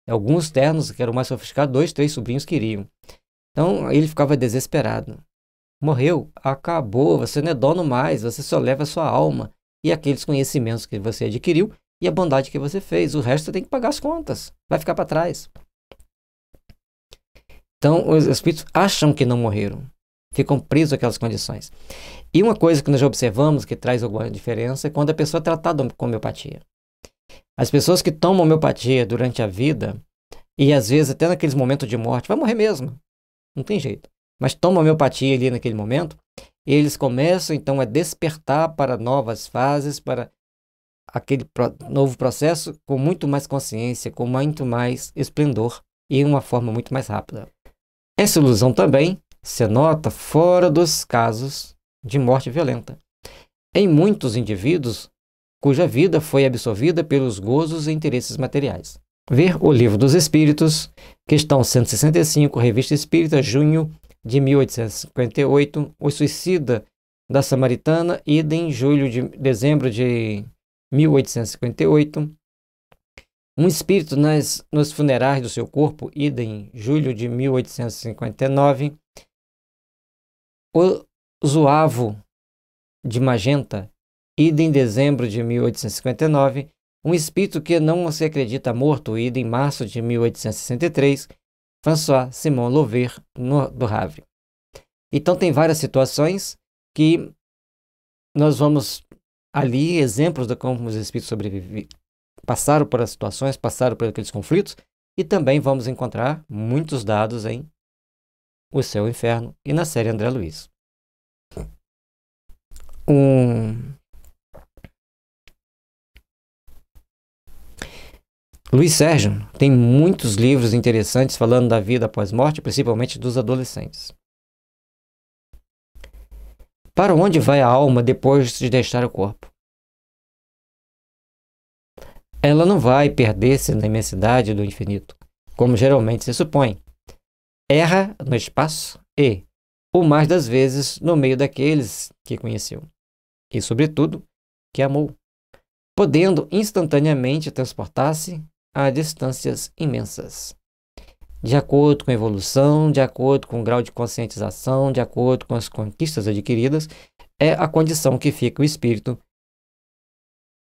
Speaker 1: alguns ternos que eram mais sofisticados, dois, três sobrinhos queriam. Então ele ficava desesperado. Morreu, acabou, você não é dono mais, você só leva a sua alma e aqueles conhecimentos que você adquiriu e a bondade que você fez. O resto você tem que pagar as contas, vai ficar para trás. Então os espíritos acham que não morreram, ficam presos àquelas condições. E uma coisa que nós já observamos que traz alguma diferença é quando a pessoa é tratada com homeopatia. As pessoas que tomam homeopatia durante a vida, e às vezes até naqueles momentos de morte, vai morrer mesmo, não tem jeito. Mas tomam homeopatia ali naquele momento, eles começam então a despertar para novas fases, para aquele pro novo processo com muito mais consciência, com muito mais esplendor e uma forma muito mais rápida. Essa ilusão também se nota fora dos casos de morte violenta. Em muitos indivíduos cuja vida foi absorvida pelos gozos e interesses materiais. Ver o Livro dos Espíritos, questão 165, Revista Espírita, junho de 1858, O Suicida da Samaritana, ida em julho de dezembro de 1858. Um espírito nas, nos funerais do seu corpo, ida em julho de 1859. O Zuavo de Magenta, ido em dezembro de 1859, um espírito que não se acredita morto, ido em março de 1863, François Simon Louver, no, do Havre. Então, tem várias situações que nós vamos ali, exemplos de como os espíritos sobreviveram, passaram por as situações, passaram por aqueles conflitos, e também vamos encontrar muitos dados em o Céu e o Inferno e na série André Luiz. Um... Luiz Sérgio tem muitos livros interessantes falando da vida após morte, principalmente dos adolescentes. Para onde vai a alma depois de deixar o corpo? Ela não vai perder-se na imensidade do infinito, como geralmente se supõe, erra no espaço e, o mais das vezes, no meio daqueles que conheceu, e, sobretudo, que amou, podendo instantaneamente transportar-se a distâncias imensas. De acordo com a evolução, de acordo com o grau de conscientização, de acordo com as conquistas adquiridas, é a condição que fica o espírito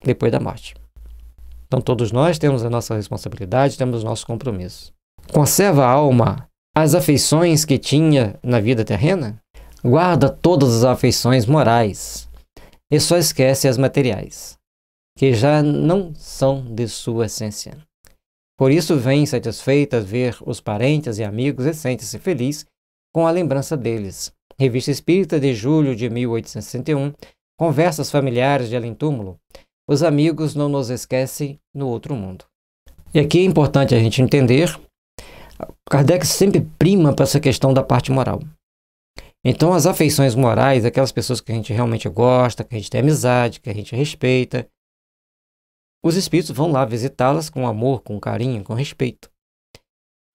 Speaker 1: depois da morte. Então, todos nós temos a nossa responsabilidade, temos o nosso compromisso. Conserva a alma as afeições que tinha na vida terrena? Guarda todas as afeições morais e só esquece as materiais, que já não são de sua essência. Por isso vem satisfeita ver os parentes e amigos e sente-se feliz com a lembrança deles. Revista Espírita de julho de 1861, Conversas familiares de além túmulo. Os amigos não nos esquecem no outro mundo. E aqui é importante a gente entender Kardec sempre prima para essa questão da parte moral. Então, as afeições morais, aquelas pessoas que a gente realmente gosta, que a gente tem amizade, que a gente respeita, os espíritos vão lá visitá-las com amor, com carinho, com respeito.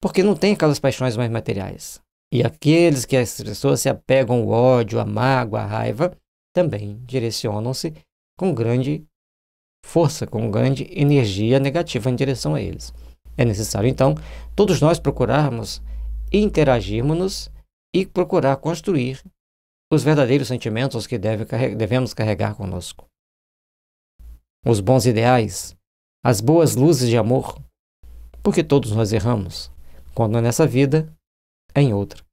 Speaker 1: Porque não tem aquelas paixões mais materiais. E aqueles que as pessoas se apegam ao ódio, à mágoa, à raiva, também direcionam-se com grande força, com grande energia negativa em direção a eles. É necessário, então, todos nós procurarmos interagirmos-nos e procurar construir os verdadeiros sentimentos que deve, devemos carregar conosco. Os bons ideais, as boas luzes de amor, porque todos nós erramos, quando é nessa vida, é em outra.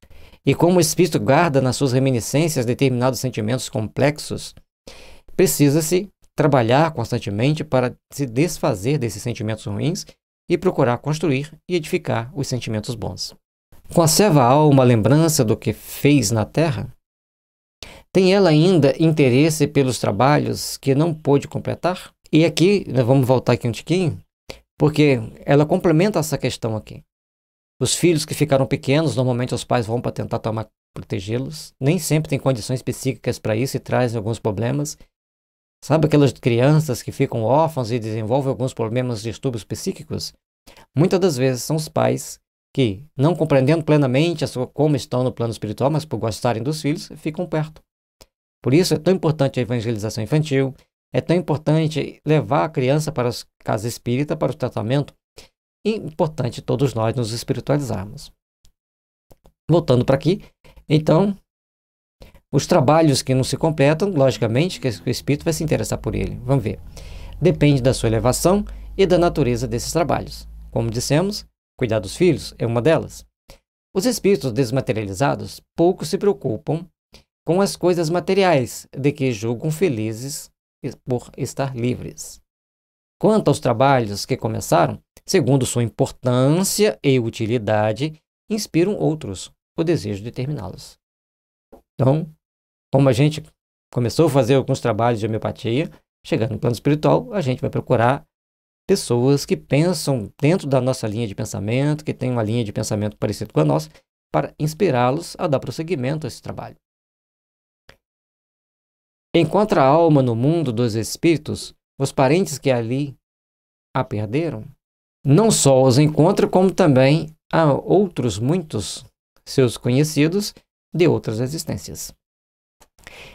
Speaker 1: E como o espírito guarda nas suas reminiscências determinados sentimentos complexos, precisa-se trabalhar constantemente para se desfazer desses sentimentos ruins e procurar construir e edificar os sentimentos bons. Conserva a alma a lembrança do que fez na terra? Tem ela ainda interesse pelos trabalhos que não pôde completar? E aqui, né, vamos voltar aqui um tiquinho, porque ela complementa essa questão aqui. Os filhos que ficaram pequenos, normalmente os pais vão para tentar tomar protegê-los, nem sempre tem condições psíquicas para isso e trazem alguns problemas, Sabe aquelas crianças que ficam órfãs e desenvolvem alguns problemas de distúrbios psíquicos? Muitas das vezes são os pais que, não compreendendo plenamente sua, como estão no plano espiritual, mas por gostarem dos filhos, ficam perto. Por isso é tão importante a evangelização infantil, é tão importante levar a criança para as casas espírita, para o tratamento, e importante todos nós nos espiritualizarmos. Voltando para aqui, então, os trabalhos que não se completam, logicamente, que o espírito vai se interessar por ele. Vamos ver. Depende da sua elevação e da natureza desses trabalhos. Como dissemos, cuidar dos filhos é uma delas. Os espíritos desmaterializados pouco se preocupam com as coisas materiais de que julgam felizes por estar livres. Quanto aos trabalhos que começaram, segundo sua importância e utilidade, inspiram outros o desejo de terminá-los. Então, como a gente começou a fazer alguns trabalhos de homeopatia, chegando no plano espiritual, a gente vai procurar pessoas que pensam dentro da nossa linha de pensamento, que têm uma linha de pensamento parecida com a nossa, para inspirá-los a dar prosseguimento a esse trabalho. Encontra a alma no mundo dos espíritos, os parentes que ali a perderam, não só os encontra, como também a outros muitos seus conhecidos de outras existências.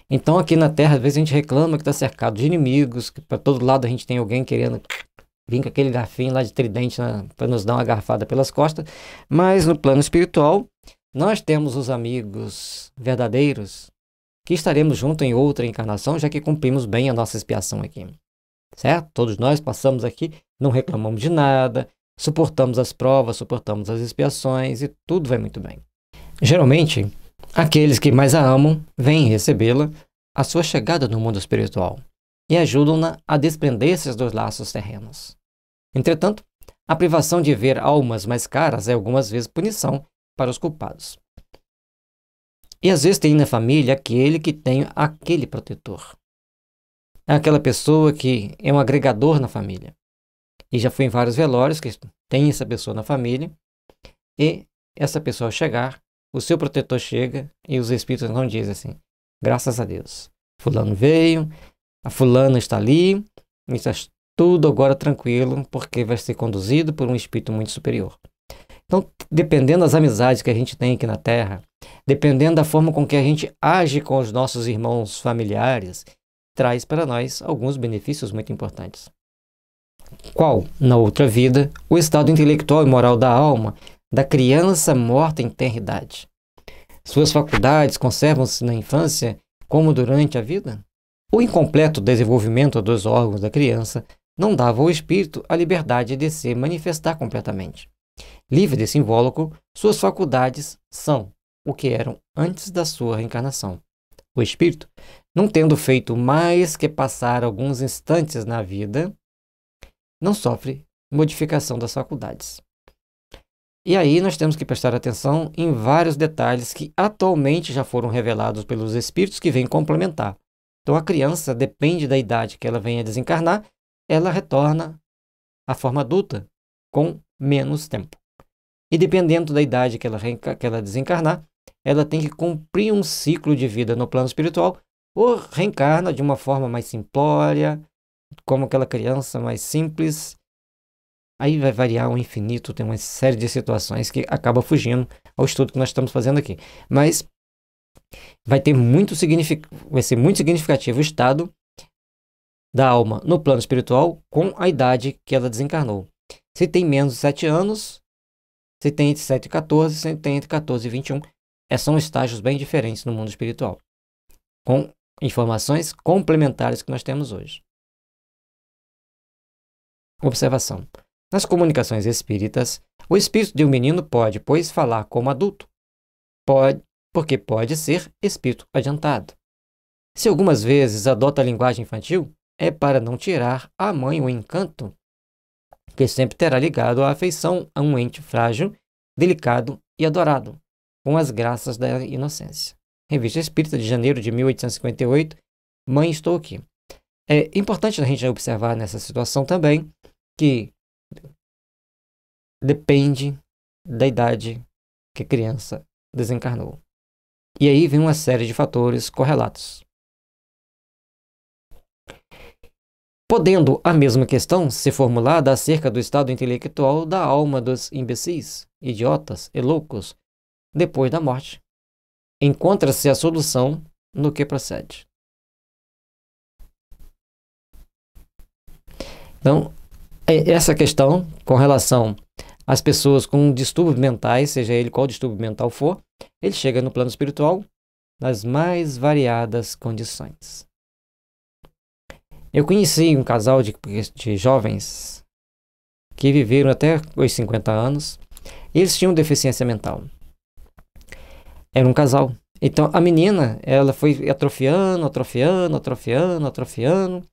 Speaker 1: Então aqui na Terra, às vezes a gente reclama que está cercado de inimigos, que para todo lado a gente tem alguém querendo vir com aquele garfinho lá de tridente para nos dar uma garfada pelas costas, mas no plano espiritual nós temos os amigos verdadeiros que estaremos juntos em outra encarnação, já que cumprimos bem a nossa expiação aqui. Certo? Todos nós passamos aqui, não reclamamos de nada, suportamos as provas, suportamos as expiações e tudo vai muito bem. Geralmente, Aqueles que mais a amam vêm recebê-la à sua chegada no mundo espiritual e ajudam-na a desprender-se dos laços terrenos. Entretanto, a privação de ver almas mais caras é algumas vezes punição para os culpados. E às vezes tem na família aquele que tem aquele protetor. Aquela pessoa que é um agregador na família. E já fui em vários velórios que tem essa pessoa na família. E essa pessoa chegar o seu protetor chega e os espíritos não dizem assim: graças a Deus, Fulano veio, a Fulana está ali, está é tudo agora tranquilo, porque vai ser conduzido por um espírito muito superior. Então, dependendo das amizades que a gente tem aqui na Terra, dependendo da forma com que a gente age com os nossos irmãos familiares, traz para nós alguns benefícios muito importantes. Qual, na outra vida, o estado intelectual e moral da alma da criança morta em tenra idade. Suas faculdades conservam-se na infância como durante a vida? O incompleto desenvolvimento dos órgãos da criança não dava ao espírito a liberdade de se manifestar completamente. Livre desse invólucro, suas faculdades são o que eram antes da sua reencarnação. O espírito, não tendo feito mais que passar alguns instantes na vida, não sofre modificação das faculdades. E aí nós temos que prestar atenção em vários detalhes que atualmente já foram revelados pelos espíritos que vêm complementar. Então a criança depende da idade que ela venha desencarnar, ela retorna à forma adulta com menos tempo. E dependendo da idade que ela, que ela desencarnar, ela tem que cumprir um ciclo de vida no plano espiritual ou reencarna de uma forma mais simplória, como aquela criança mais simples, Aí vai variar o infinito, tem uma série de situações que acaba fugindo ao estudo que nós estamos fazendo aqui. Mas vai ter muito signific... vai ser muito significativo o estado da alma no plano espiritual com a idade que ela desencarnou. Se tem menos de 7 anos, se tem entre 7 e 14, se tem entre 14 e 21, Esses é, são estágios bem diferentes no mundo espiritual, com informações complementares que nós temos hoje. Observação: nas comunicações espíritas, o espírito de um menino pode, pois, falar como adulto, pode, porque pode ser espírito adiantado. Se algumas vezes adota a linguagem infantil, é para não tirar à mãe o encanto que sempre terá ligado a afeição a um ente frágil, delicado e adorado, com as graças da inocência. Revista Espírita de janeiro de 1858, Mãe Estou Aqui. É importante a gente observar nessa situação também que depende da idade que a criança desencarnou. E aí vem uma série de fatores correlatos. Podendo a mesma questão ser formulada acerca do estado intelectual da alma dos imbecis, idiotas e loucos depois da morte, encontra-se a solução no que procede. Então, é essa questão com relação as pessoas com distúrbios mentais, seja ele qual distúrbio mental for, ele chega no plano espiritual nas mais variadas condições. Eu conheci um casal de, de jovens que viveram até os 50 anos e eles tinham deficiência mental. Era um casal. Então a menina, ela foi atrofiando, atrofiando, atrofiando, atrofiando.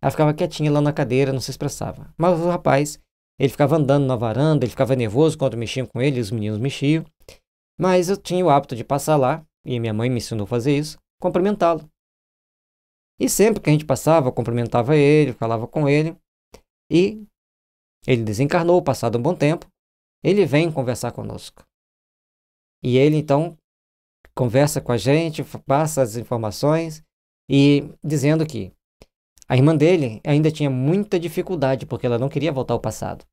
Speaker 1: Ela ficava quietinha lá na cadeira, não se expressava. Mas o rapaz, ele ficava andando na varanda, ele ficava nervoso quando mexiam com ele, os meninos mexiam. Mas eu tinha o hábito de passar lá, e minha mãe me ensinou a fazer isso, cumprimentá-lo. E sempre que a gente passava, eu cumprimentava ele, falava com ele. E ele desencarnou, passado um bom tempo, ele vem conversar conosco. E ele então conversa com a gente, passa as informações e dizendo que a irmã dele ainda tinha muita dificuldade porque ela não queria voltar ao passado.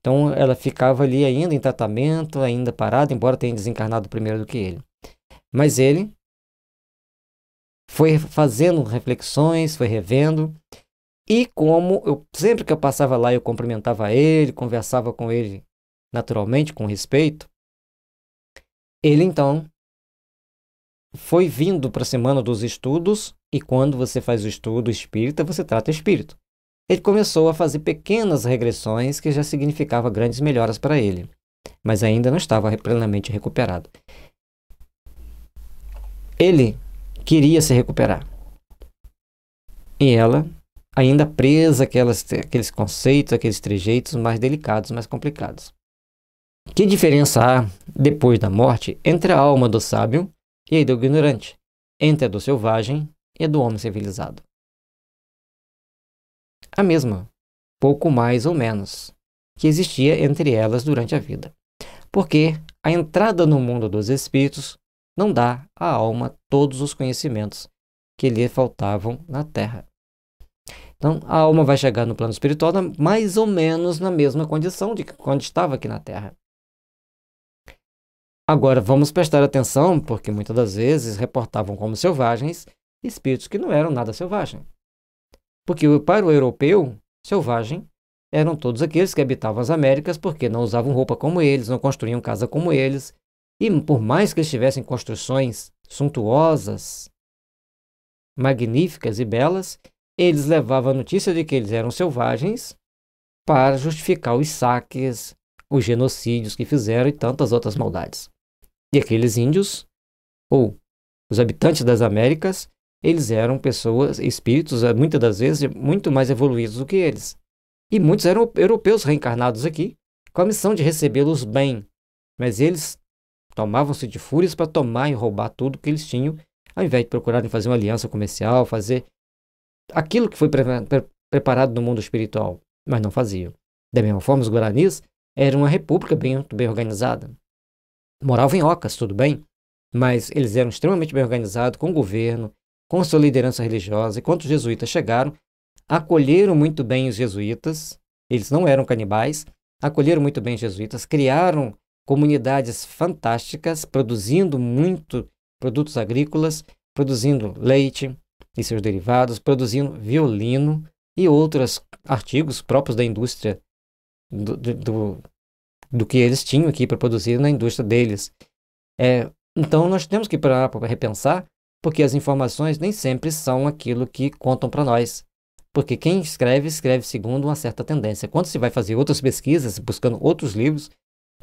Speaker 1: Então ela ficava ali ainda em tratamento, ainda parada, embora tenha desencarnado primeiro do que ele. Mas ele foi fazendo reflexões, foi revendo. E como eu sempre que eu passava lá, eu cumprimentava ele, conversava com ele naturalmente, com respeito. Ele então foi vindo para a semana dos estudos e quando você faz o estudo espírita, você trata espírito. Ele começou a fazer pequenas regressões que já significava grandes melhoras para ele, mas ainda não estava plenamente recuperado. Ele queria se recuperar. E ela, ainda presa aquelas àqueles conceitos, aqueles trejeitos mais delicados, mais complicados. Que diferença há, depois da morte, entre a alma do sábio e a do ignorante, entre a do selvagem e do homem civilizado. A mesma, pouco mais ou menos, que existia entre elas durante a vida. Porque a entrada no mundo dos espíritos não dá à alma todos os conhecimentos que lhe faltavam na terra. Então, a alma vai chegar no plano espiritual mais ou menos na mesma condição de quando estava aqui na terra. Agora, vamos prestar atenção, porque muitas das vezes reportavam como selvagens espíritos que não eram nada selvagem. Porque para o europeu, selvagem eram todos aqueles que habitavam as Américas porque não usavam roupa como eles, não construíam casa como eles, e por mais que eles tivessem construções suntuosas, magníficas e belas, eles levavam a notícia de que eles eram selvagens para justificar os saques, os genocídios que fizeram e tantas outras maldades. E aqueles índios, ou os habitantes das Américas, eles eram pessoas, espíritos, eh, muitas das vezes muito mais evoluídos do que eles. E muitos eram europeus reencarnados aqui, com a missão de recebê-los bem. Mas eles tomavam-se de fúrias para tomar e roubar tudo que eles tinham, ao invés de procurarem fazer uma aliança comercial, fazer aquilo que foi pre pre preparado no mundo espiritual, mas não faziam. Da mesma forma, os guaranis eram uma república bem, bem organizada. Moravam em ocas, tudo bem, mas eles eram extremamente bem organizados, com governo, com sua liderança religiosa, enquanto os jesuítas chegaram, acolheram muito bem os jesuítas, eles não eram canibais, acolheram muito bem os jesuítas, criaram comunidades fantásticas, produzindo muito produtos agrícolas, produzindo leite e seus derivados, produzindo violino e outros artigos próprios da indústria do, do, do que eles tinham aqui para produzir na indústria deles. É, então nós temos que parar para repensar porque as informações nem sempre são aquilo que contam para nós. Porque quem escreve, escreve segundo uma certa tendência. Quando se vai fazer outras pesquisas, buscando outros livros,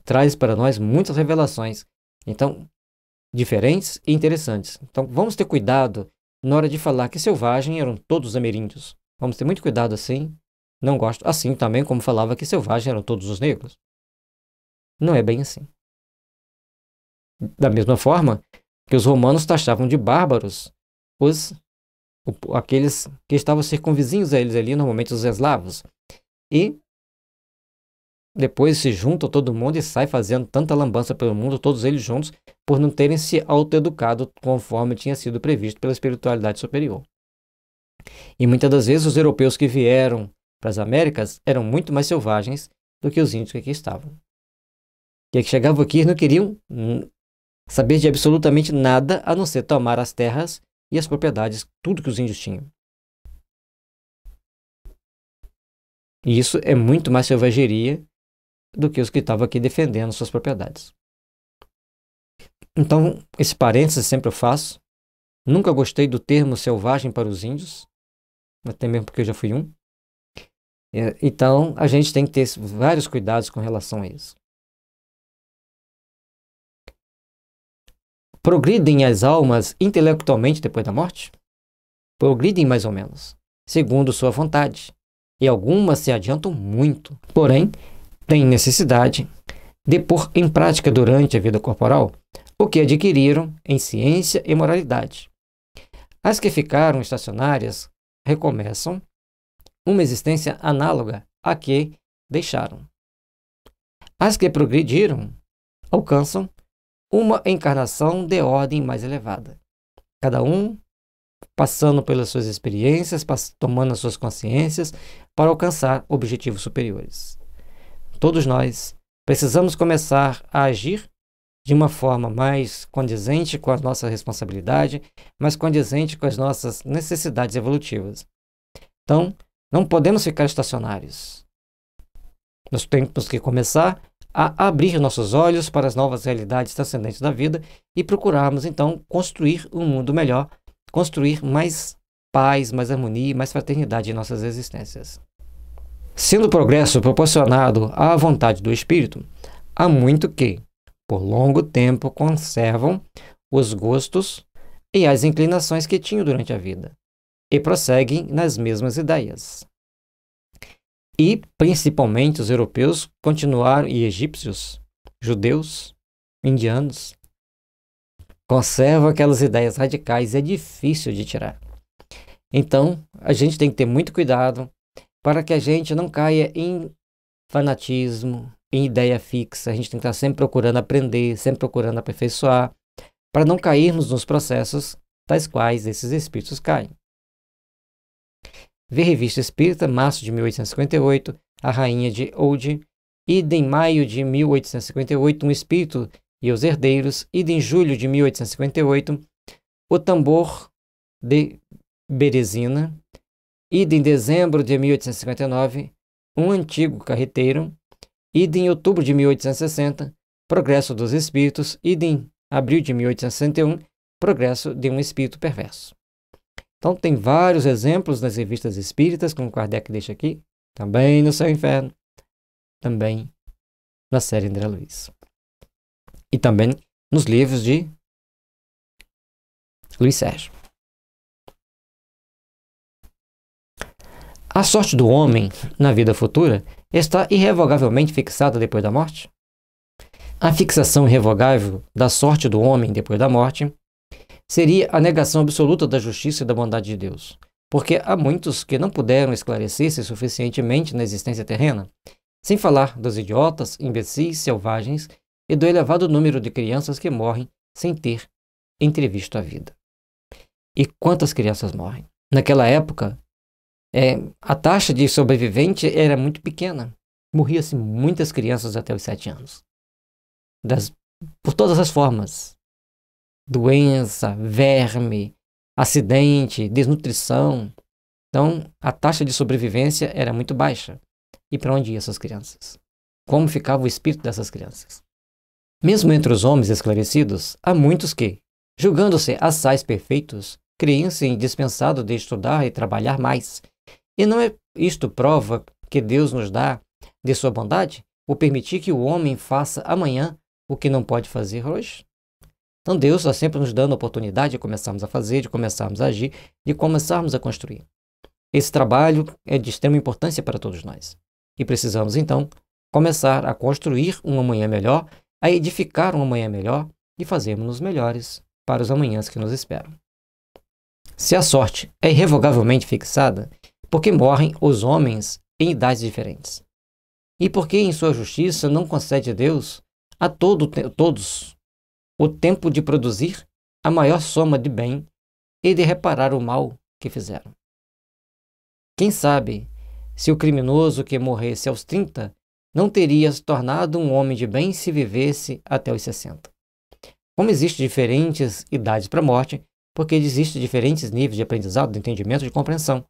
Speaker 1: traz para nós muitas revelações. Então, diferentes e interessantes. Então, vamos ter cuidado na hora de falar que selvagem eram todos os ameríndios. Vamos ter muito cuidado assim. Não gosto assim também como falava que selvagem eram todos os negros. Não é bem assim. Da mesma forma, que os romanos taxavam de bárbaros os aqueles que estavam circunvizinhos a eles ali, normalmente os eslavos. E depois se junta todo mundo e sai fazendo tanta lambança pelo mundo, todos eles juntos, por não terem se autoeducado conforme tinha sido previsto pela espiritualidade superior. E muitas das vezes os europeus que vieram para as Américas eram muito mais selvagens do que os índios que aqui estavam. E é que chegavam aqui não queriam saber de absolutamente nada a não ser tomar as terras e as propriedades, tudo que os índios tinham. E isso é muito mais selvageria do que os que estavam aqui defendendo suas propriedades. Então, esse parênteses sempre eu faço. Nunca gostei do termo selvagem para os índios, até mesmo porque eu já fui um. É, então, a gente tem que ter vários cuidados com relação a isso. progridem as almas intelectualmente depois da morte? Progridem mais ou menos, segundo sua vontade. E algumas se adiantam muito, porém, têm necessidade de pôr em prática durante a vida corporal o que adquiriram em ciência e moralidade. As que ficaram estacionárias recomeçam uma existência análoga à que deixaram. As que progrediram alcançam uma encarnação de ordem mais elevada. Cada um passando pelas suas experiências, tomando as suas consciências para alcançar objetivos superiores. Todos nós precisamos começar a agir de uma forma mais condizente com a nossa responsabilidade, mais condizente com as nossas necessidades evolutivas. Então, não podemos ficar estacionários. Nós temos que começar a abrir nossos olhos para as novas realidades transcendentes da vida e procurarmos, então, construir um mundo melhor, construir mais paz, mais harmonia mais fraternidade em nossas existências. Sendo o progresso proporcionado à vontade do Espírito, há muito que, por longo tempo, conservam os gostos e as inclinações que tinham durante a vida, e prosseguem nas mesmas ideias. E principalmente os europeus continuaram, e egípcios, judeus, indianos, conservam aquelas ideias radicais, é difícil de tirar. Então, a gente tem que ter muito cuidado para que a gente não caia em fanatismo, em ideia fixa. A gente tem que estar sempre procurando aprender, sempre procurando aperfeiçoar, para não cairmos nos processos tais quais esses espíritos caem. Vê Revista Espírita, março de 1858, A Rainha de Oude, idem maio de 1858, Um Espírito e os Herdeiros, idem julho de 1858, O Tambor de Berezina, idem dezembro de 1859, Um Antigo Carreteiro, idem outubro de 1860, Progresso dos Espíritos, idem abril de 1861, Progresso de um Espírito Perverso. Então, tem vários exemplos nas revistas espíritas, como Kardec deixa aqui, também no Céu e Inferno, também na série André Luiz. E também nos livros de Luiz Sérgio. A sorte do homem na vida futura está irrevogavelmente fixada depois da morte? A fixação irrevogável da sorte do homem depois da morte seria a negação absoluta da justiça e da bondade de Deus, porque há muitos que não puderam esclarecer-se suficientemente na existência terrena, sem falar dos idiotas, imbecis, selvagens e do elevado número de crianças que morrem sem ter entrevisto a vida. E quantas crianças morrem? Naquela época, é, a taxa de sobrevivente era muito pequena. morriam se muitas crianças até os sete anos. Das, por todas as formas doença, verme, acidente, desnutrição. Então, a taxa de sobrevivência era muito baixa. E para onde iam essas crianças? Como ficava o espírito dessas crianças? Mesmo entre os homens esclarecidos, há muitos que, julgando-se assais perfeitos, creem-se indispensável de estudar e trabalhar mais. E não é isto prova que Deus nos dá de sua bondade, o permitir que o homem faça amanhã o que não pode fazer hoje? Então Deus está sempre nos dando a oportunidade de começarmos a fazer, de começarmos a agir, de começarmos a construir. Esse trabalho é de extrema importância para todos nós. E precisamos, então, começar a construir um amanhã melhor, a edificar um amanhã melhor e fazermos-nos melhores para os amanhãs que nos esperam. Se a sorte é irrevogavelmente fixada, por que morrem os homens em idades diferentes? E por que, em sua justiça não concede Deus a todo, todos o tempo de produzir a maior soma de bem e de reparar o mal que fizeram. Quem sabe se o criminoso que morresse aos 30 não teria se tornado um homem de bem se vivesse até os 60. Como existem diferentes idades para a morte, porque existem diferentes níveis de aprendizado, de entendimento, de compreensão.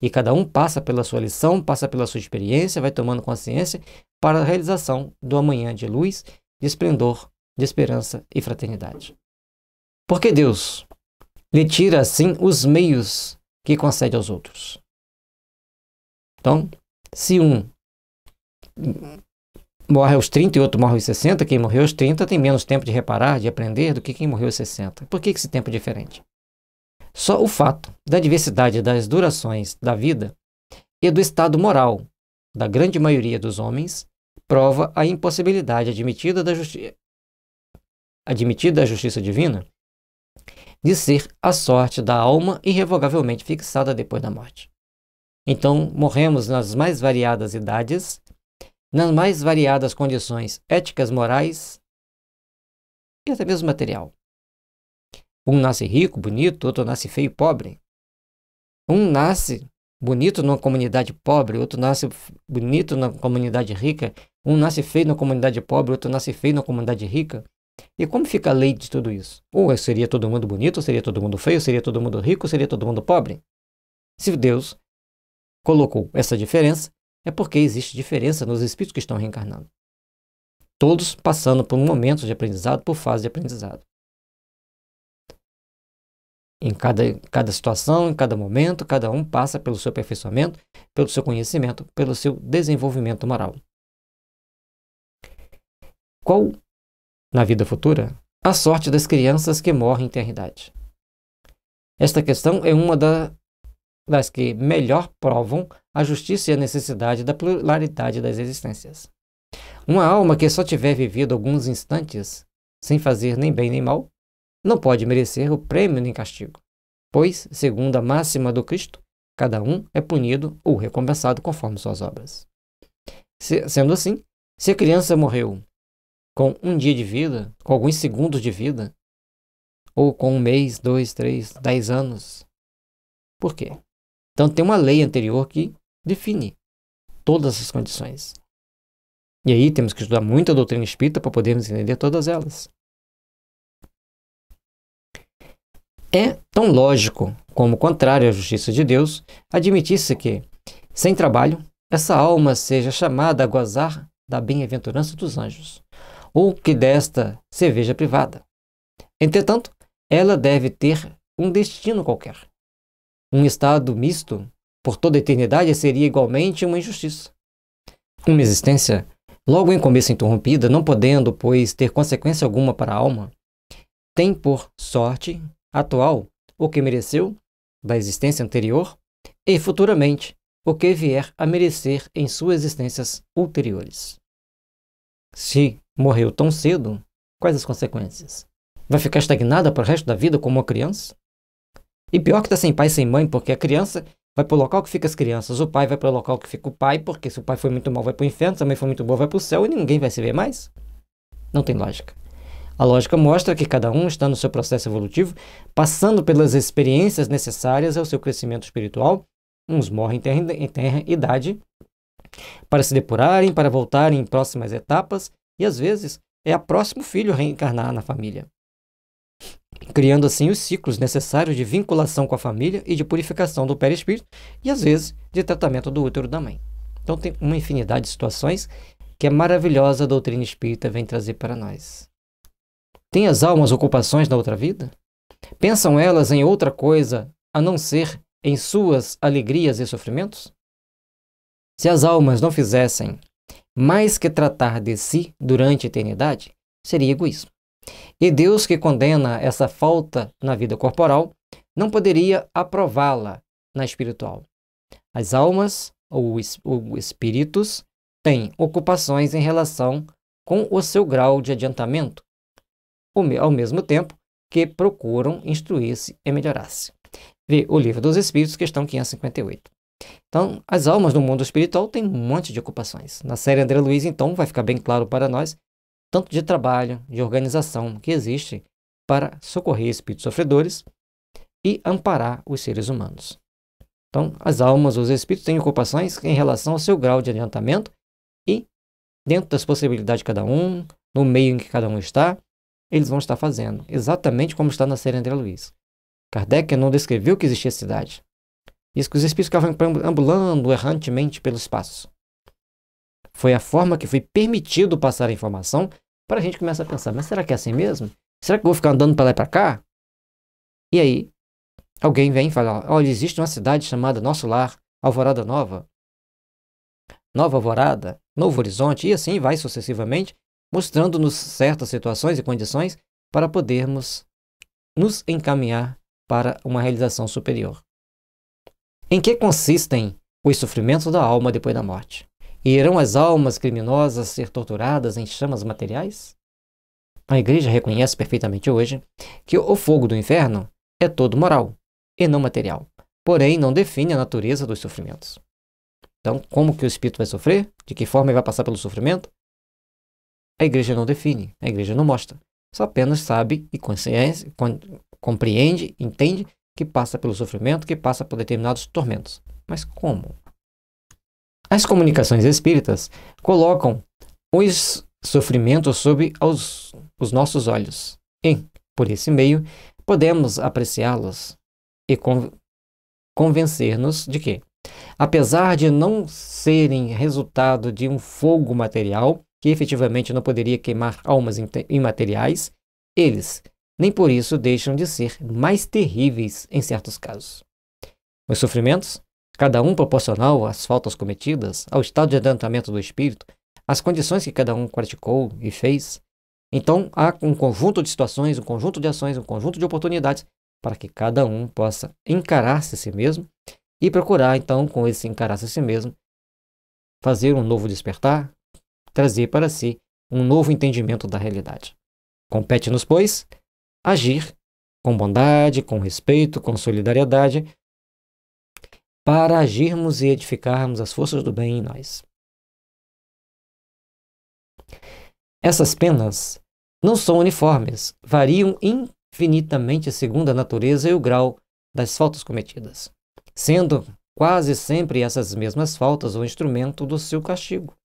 Speaker 1: E cada um passa pela sua lição, passa pela sua experiência, vai tomando consciência para a realização do amanhã de luz, de esplendor de esperança e fraternidade. Porque Deus lhe tira assim os meios que concede aos outros. Então, se um morre aos 30 e outro morre aos 60, quem morreu aos 30 tem menos tempo de reparar, de aprender do que quem morreu aos 60. Por que esse tempo é diferente? Só o fato da diversidade das durações da vida e do estado moral da grande maioria dos homens prova a impossibilidade admitida da justiça admitida a justiça divina, de ser a sorte da alma irrevogavelmente fixada depois da morte. Então, morremos nas mais variadas idades, nas mais variadas condições éticas, morais e até mesmo material. Um nasce rico, bonito, outro nasce feio, pobre. Um nasce bonito numa comunidade pobre, outro nasce bonito na comunidade rica, um nasce feio na comunidade pobre, outro nasce feio na comunidade rica. E como fica a lei de tudo isso? Ou é, seria todo mundo bonito, ou seria todo mundo feio, ou seria todo mundo rico, ou seria todo mundo pobre? Se Deus colocou essa diferença, é porque existe diferença nos espíritos que estão reencarnando. Todos passando por momentos de aprendizado, por fases de aprendizado. Em cada, cada situação, em cada momento, cada um passa pelo seu aperfeiçoamento, pelo seu conhecimento, pelo seu desenvolvimento moral. Qual na vida futura, a sorte das crianças que morrem em eternidade. Esta questão é uma da, das que melhor provam a justiça e a necessidade da pluralidade das existências. Uma alma que só tiver vivido alguns instantes, sem fazer nem bem nem mal, não pode merecer o prêmio nem castigo, pois, segundo a máxima do Cristo, cada um é punido ou recompensado conforme suas obras. Se, sendo assim, se a criança morreu com um dia de vida, com alguns segundos de vida, ou com um mês, dois, três, dez anos. Por quê? Então tem uma lei anterior que define todas as condições. E aí temos que estudar muita doutrina espírita para podermos entender todas elas. É tão lógico como contrário à justiça de Deus admitir-se que, sem trabalho, essa alma seja chamada a gozar da bem-aventurança dos anjos ou que desta cerveja privada. Entretanto, ela deve ter um destino qualquer. Um estado misto por toda a eternidade seria igualmente uma injustiça. Uma existência, logo em começo interrompida, não podendo, pois, ter consequência alguma para a alma, tem por sorte atual o que mereceu da existência anterior e futuramente o que vier a merecer em suas existências ulteriores. Se morreu tão cedo, quais as consequências? Vai ficar estagnada para o resto da vida como uma criança? E pior que está sem pai, sem mãe, porque a criança vai para o local que fica as crianças, o pai vai para o local que fica o pai, porque se o pai foi muito mal, vai para o inferno, se a mãe foi muito boa, vai para o céu e ninguém vai se ver mais. Não tem lógica. A lógica mostra que cada um está no seu processo evolutivo, passando pelas experiências necessárias ao seu crescimento espiritual. Uns morrem em terra, em terra idade para se depurarem, para voltarem em próximas etapas, e às vezes é a próximo filho reencarnar na família, criando assim os ciclos necessários de vinculação com a família e de purificação do perispírito e às vezes de tratamento do útero da mãe. Então tem uma infinidade de situações que a maravilhosa doutrina espírita vem trazer para nós. Tem as almas ocupações na outra vida? Pensam elas em outra coisa a não ser em suas alegrias e sofrimentos? Se as almas não fizessem mais que tratar de si durante a eternidade, seria egoísmo. E Deus, que condena essa falta na vida corporal, não poderia aprová-la na espiritual. As almas ou espíritos têm ocupações em relação com o seu grau de adiantamento, ao mesmo tempo que procuram instruir-se e melhorar-se. Vê o Livro dos Espíritos, questão 558. Então, as almas no mundo espiritual têm um monte de ocupações. Na série André Luiz, então, vai ficar bem claro para nós tanto de trabalho, de organização que existe para socorrer espíritos sofredores e amparar os seres humanos. Então, as almas, os espíritos têm ocupações em relação ao seu grau de adiantamento e, dentro das possibilidades de cada um, no meio em que cada um está, eles vão estar fazendo, exatamente como está na série André Luiz. Kardec não descreveu que existia cidade, isso que os espíritos ficavam ambulando errantemente pelo espaço. Foi a forma que foi permitido passar a informação para a gente começar a pensar, mas será que é assim mesmo? Será que eu vou ficar andando para lá e para cá? E aí, alguém vem e fala, olha, existe uma cidade chamada Nosso Lar, Alvorada Nova, Nova Alvorada, Novo Horizonte, e assim vai sucessivamente, mostrando-nos certas situações e condições para podermos nos encaminhar para uma realização superior. Em que consistem os sofrimentos da alma depois da morte? Irão as almas criminosas ser torturadas em chamas materiais? A igreja reconhece perfeitamente hoje que o fogo do inferno é todo moral e não material, porém não define a natureza dos sofrimentos. Então, como que o espírito vai sofrer? De que forma ele vai passar pelo sofrimento? A igreja não define, a igreja não mostra. Só apenas sabe e compreende, entende que passa pelo sofrimento, que passa por determinados tormentos. Mas como? As comunicações espíritas colocam os sofrimentos sob os nossos olhos e, por esse meio, podemos apreciá-los e con convencer-nos de que, apesar de não serem resultado de um fogo material, que efetivamente não poderia queimar almas imateriais, eles nem por isso deixam de ser mais terríveis em certos casos. Os sofrimentos, cada um proporcional às faltas cometidas, ao estado de adiantamento do espírito, às condições que cada um praticou e fez, então há um conjunto de situações, um conjunto de ações, um conjunto de oportunidades para que cada um possa encarar-se a si mesmo e procurar, então, com esse encarar-se a si mesmo, fazer um novo despertar, trazer para si um novo entendimento da realidade. Compete-nos, pois, agir com bondade, com respeito, com solidariedade, para agirmos e edificarmos as forças do bem em nós. Essas penas não são uniformes, variam infinitamente segundo a natureza e o grau das faltas cometidas, sendo quase sempre essas mesmas faltas o instrumento do seu castigo.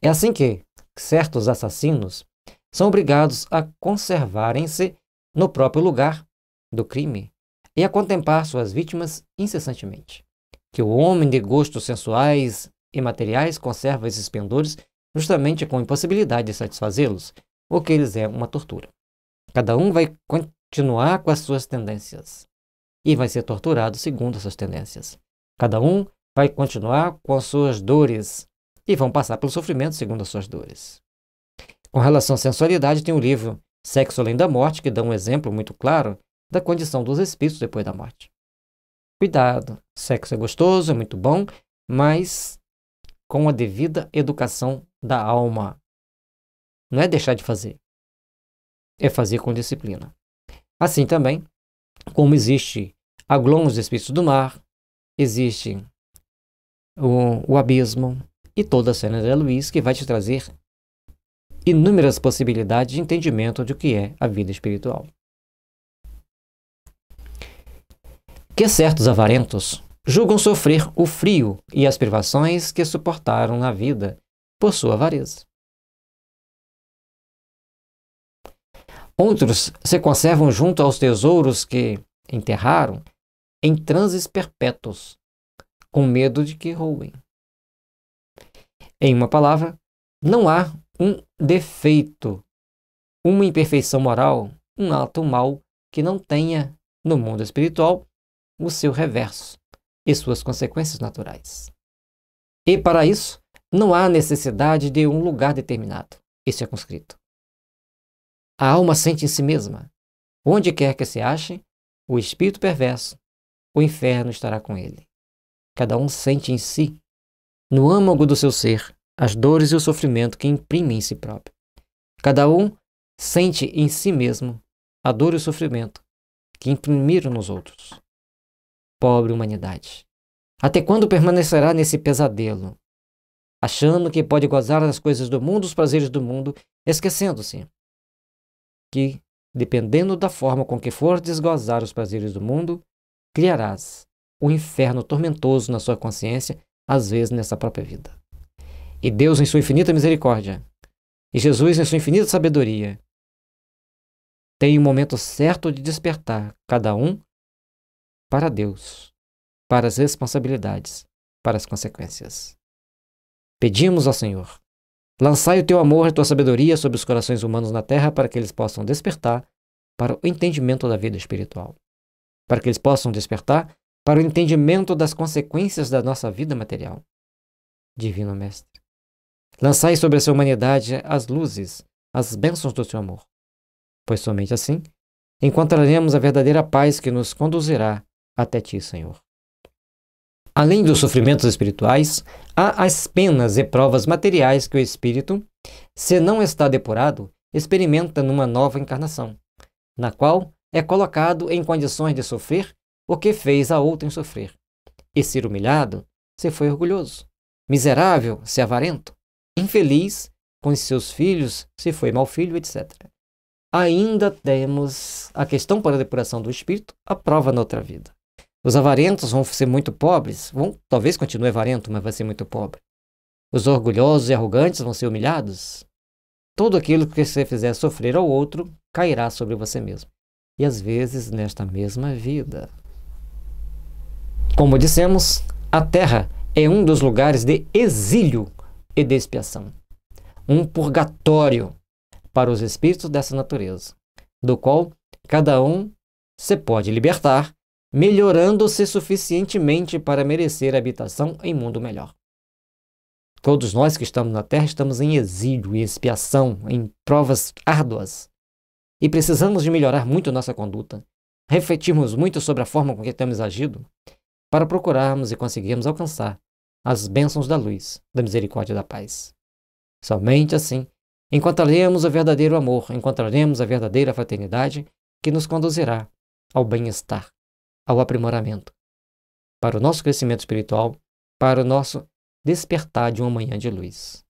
Speaker 1: É assim que certos assassinos são obrigados a conservarem-se no próprio lugar do crime e a contemplar suas vítimas incessantemente. Que o homem de gostos sensuais e materiais conserva esses pendores justamente com impossibilidade de satisfazê-los, o que lhes é uma tortura. Cada um vai continuar com as suas tendências e vai ser torturado segundo as suas tendências. Cada um vai continuar com as suas dores e vão passar pelo sofrimento segundo as suas dores. Com relação à sensualidade, tem o livro Sexo além da morte, que dá um exemplo muito claro da condição dos espíritos depois da morte. Cuidado, sexo é gostoso, é muito bom, mas com a devida educação da alma. Não é deixar de fazer, é fazer com disciplina. Assim também, como existe aglomos dos espíritos do mar, existe o, o abismo e toda a cena de Luiz que vai te trazer inúmeras possibilidades de entendimento do que é a vida espiritual. Que certos avarentos julgam sofrer o frio e as privações que suportaram na vida por sua avareza. Outros se conservam junto aos tesouros que enterraram em transes perpétuos, com medo de que roubem. Em uma palavra, não há um defeito, uma imperfeição moral, um ato mal que não tenha, no mundo espiritual, o seu reverso e suas consequências naturais. E para isso, não há necessidade de um lugar determinado e é circunscrito. A alma sente em si mesma, onde quer que se ache, o espírito perverso, o inferno estará com ele. Cada um sente em si, no âmago do seu ser, as dores e o sofrimento que imprime em si próprio. Cada um sente em si mesmo a dor e o sofrimento que imprimiram nos outros. Pobre humanidade. Até quando permanecerá nesse pesadelo, achando que pode gozar das coisas do mundo, os prazeres do mundo, esquecendo-se que, dependendo da forma com que for desgozar os prazeres do mundo, criarás um inferno tormentoso na sua consciência, às vezes nessa própria vida e Deus em sua infinita misericórdia, e Jesus em sua infinita sabedoria, tem o um momento certo de despertar cada um para Deus, para as responsabilidades, para as consequências. Pedimos ao Senhor, lançai o teu amor e a tua sabedoria sobre os corações humanos na terra para que eles possam despertar para o entendimento da vida espiritual, para que eles possam despertar para o entendimento das consequências da nossa vida material. Divino Mestre, Lançai sobre essa humanidade as luzes, as bênçãos do seu amor. Pois somente assim encontraremos a verdadeira paz que nos conduzirá até ti, Senhor. Além dos sofrimentos espirituais, há as penas e provas materiais que o espírito, se não está depurado, experimenta numa nova encarnação, na qual é colocado em condições de sofrer o que fez a em sofrer. E ser humilhado, se foi orgulhoso, miserável, se avarento, infeliz com seus filhos, se foi mau filho, etc. Ainda temos a questão para a depuração do espírito, a prova na outra vida. Os avarentos vão ser muito pobres, vão talvez continue avarento, mas vai ser muito pobre. Os orgulhosos e arrogantes vão ser humilhados. Todo aquilo que você fizer sofrer ao outro cairá sobre você mesmo. E às vezes nesta mesma vida. Como dissemos, a Terra é um dos lugares de exílio e de expiação. Um purgatório para os espíritos dessa natureza, do qual cada um se pode libertar, melhorando-se suficientemente para merecer habitação em mundo melhor. Todos nós que estamos na Terra estamos em exílio, em expiação, em provas árduas. E precisamos de melhorar muito nossa conduta, refletirmos muito sobre a forma com que temos agido, para procurarmos e conseguirmos alcançar as bênçãos da luz, da misericórdia e da paz. Somente assim encontraremos o verdadeiro amor, encontraremos a verdadeira fraternidade que nos conduzirá ao bem-estar, ao aprimoramento, para o nosso crescimento espiritual, para o nosso despertar de uma manhã de luz.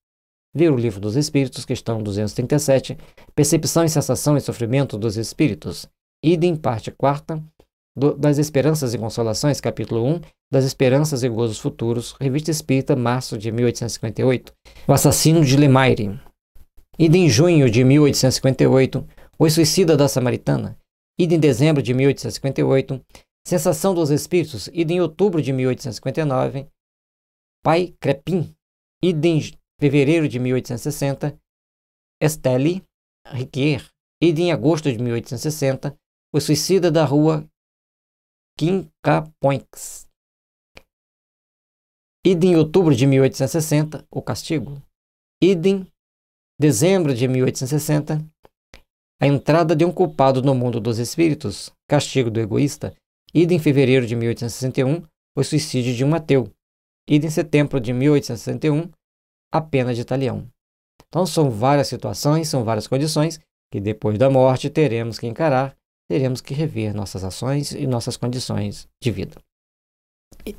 Speaker 1: Ler o Livro dos Espíritos, questão 237, Percepção e Sensação e Sofrimento dos Espíritos, item parte quarta, do, das Esperanças e Consolações, capítulo 1, das Esperanças e Gozos Futuros, Revista Espírita, março de 1858, o assassino de Lemaire. Ida em junho de 1858, o suicida da Samaritana. Ida em dezembro de 1858, Sensação dos Espíritos. Ida em outubro de 1859, Pai Crepin. Ida em fevereiro de 1860, Estelle Riquier. Ida em agosto de 1860, o suicida da rua Quincapoix. Idem outubro de 1860, o castigo. Idem dezembro de 1860, a entrada de um culpado no mundo dos espíritos, castigo do egoísta. Idem fevereiro de 1861, o suicídio de um ateu. Idem setembro de 1861, a pena de talião. Então são várias situações, são várias condições que depois da morte teremos que encarar teremos que rever nossas ações e nossas condições de vida.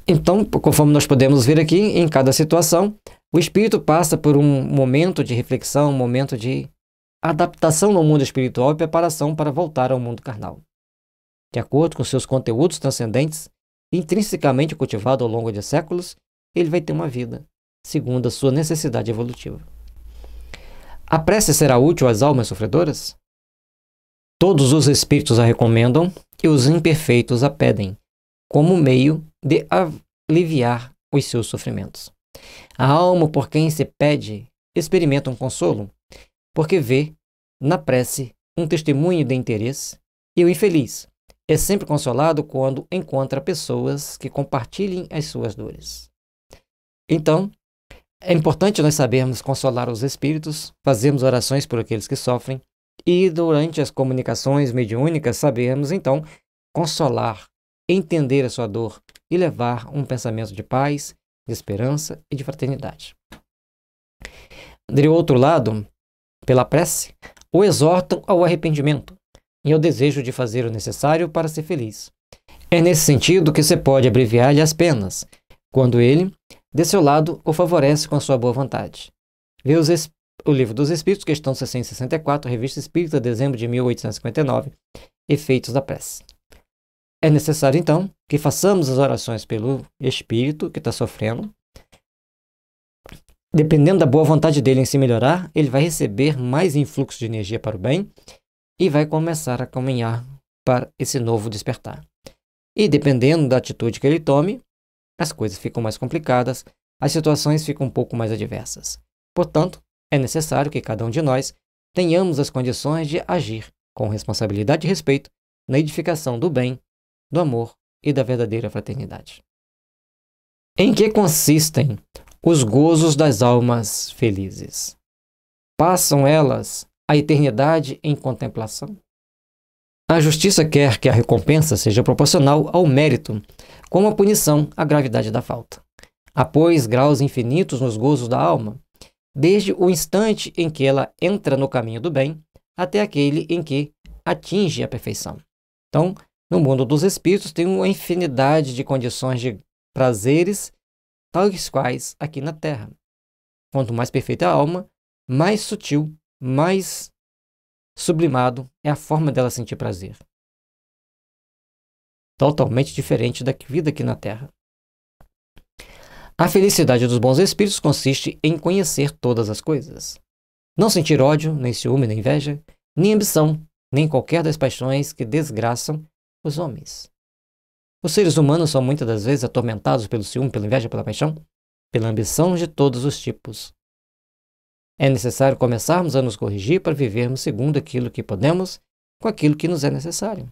Speaker 1: Então, conforme nós podemos ver aqui, em cada situação, o espírito passa por um momento de reflexão, um momento de adaptação no mundo espiritual e preparação para voltar ao mundo carnal. De acordo com seus conteúdos transcendentes, intrinsecamente cultivado ao longo de séculos, ele vai ter uma vida segundo a sua necessidade evolutiva. A prece será útil às almas sofredoras? Todos os espíritos a recomendam e os imperfeitos a pedem, como meio de aliviar os seus sofrimentos. A alma por quem se pede experimenta um consolo, porque vê, na prece, um testemunho de interesse e o infeliz é sempre consolado quando encontra pessoas que compartilhem as suas dores. Então, é importante nós sabermos consolar os espíritos, fazermos orações por aqueles que sofrem, e durante as comunicações mediúnicas, sabemos então consolar, entender a sua dor e levar um pensamento de paz, de esperança e de fraternidade. De outro lado, pela prece, o exortam ao arrependimento e ao desejo de fazer o necessário para ser feliz. É nesse sentido que você pode abreviar-lhe as penas, quando ele, de seu lado, o favorece com a sua boa vontade. Vê os, o Livro dos Espíritos, questão 664, Revista Espírita, dezembro de 1859, Efeitos da Prece. É necessário, então, que façamos as orações pelo espírito que está sofrendo. Dependendo da boa vontade dele em se melhorar, ele vai receber mais influxo de energia para o bem e vai começar a caminhar para esse novo despertar. E dependendo da atitude que ele tome, as coisas ficam mais complicadas, as situações ficam um pouco mais adversas. Portanto, é necessário que cada um de nós tenhamos as condições de agir com responsabilidade e respeito na edificação do bem, do amor e da verdadeira fraternidade. Em que consistem os gozos das almas felizes? Passam elas a eternidade em contemplação? A justiça quer que a recompensa seja proporcional ao mérito, como a punição à gravidade da falta. Há, pois, graus infinitos nos gozos da alma, desde o instante em que ela entra no caminho do bem até aquele em que atinge a perfeição. Então, no mundo dos espíritos tem uma infinidade de condições de prazeres, tais quais aqui na Terra. Quanto mais perfeita a alma, mais sutil, mais sublimado é a forma dela sentir prazer. Totalmente diferente da vida aqui na Terra. A felicidade dos bons espíritos consiste em conhecer todas as coisas. Não sentir ódio, nem ciúme, nem inveja, nem ambição, nem qualquer das paixões que desgraçam os homens. Os seres humanos são muitas das vezes atormentados pelo ciúme, pela inveja, pela paixão, pela ambição de todos os tipos. É necessário começarmos a nos corrigir para vivermos segundo aquilo que podemos, com aquilo que nos é necessário.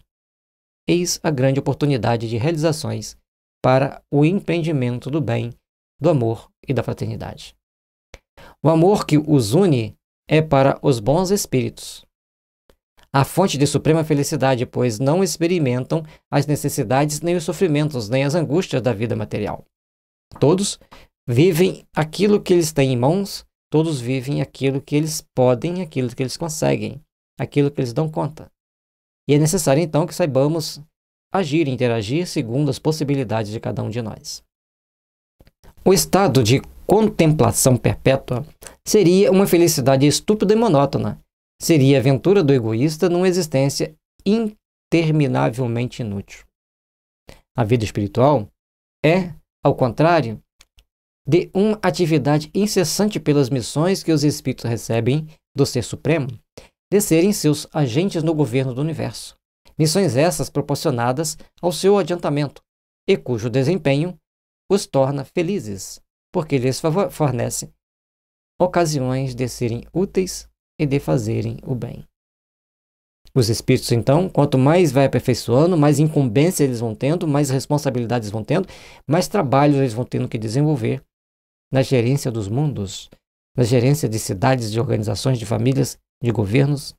Speaker 1: Eis a grande oportunidade de realizações para o empreendimento do bem do amor e da fraternidade. O amor que os une é para os bons espíritos a fonte de suprema felicidade, pois não experimentam as necessidades, nem os sofrimentos, nem as angústias da vida material. Todos vivem aquilo que eles têm em mãos, todos vivem aquilo que eles podem, aquilo que eles conseguem, aquilo que eles dão conta. E é necessário então que saibamos agir, interagir segundo as possibilidades de cada um de nós. O estado de contemplação perpétua seria uma felicidade estúpida e monótona. Seria a aventura do egoísta numa existência interminavelmente inútil. A vida espiritual é, ao contrário, de uma atividade incessante pelas missões que os espíritos recebem do Ser Supremo, de serem seus agentes no governo do universo. Missões essas proporcionadas ao seu adiantamento e cujo desempenho os torna felizes, porque lhes fornece ocasiões de serem úteis e de fazerem o bem. Os espíritos, então, quanto mais vai aperfeiçoando, mais incumbência eles vão tendo, mais responsabilidades vão tendo, mais trabalho eles vão tendo que desenvolver na gerência dos mundos, na gerência de cidades, de organizações, de famílias, de governos,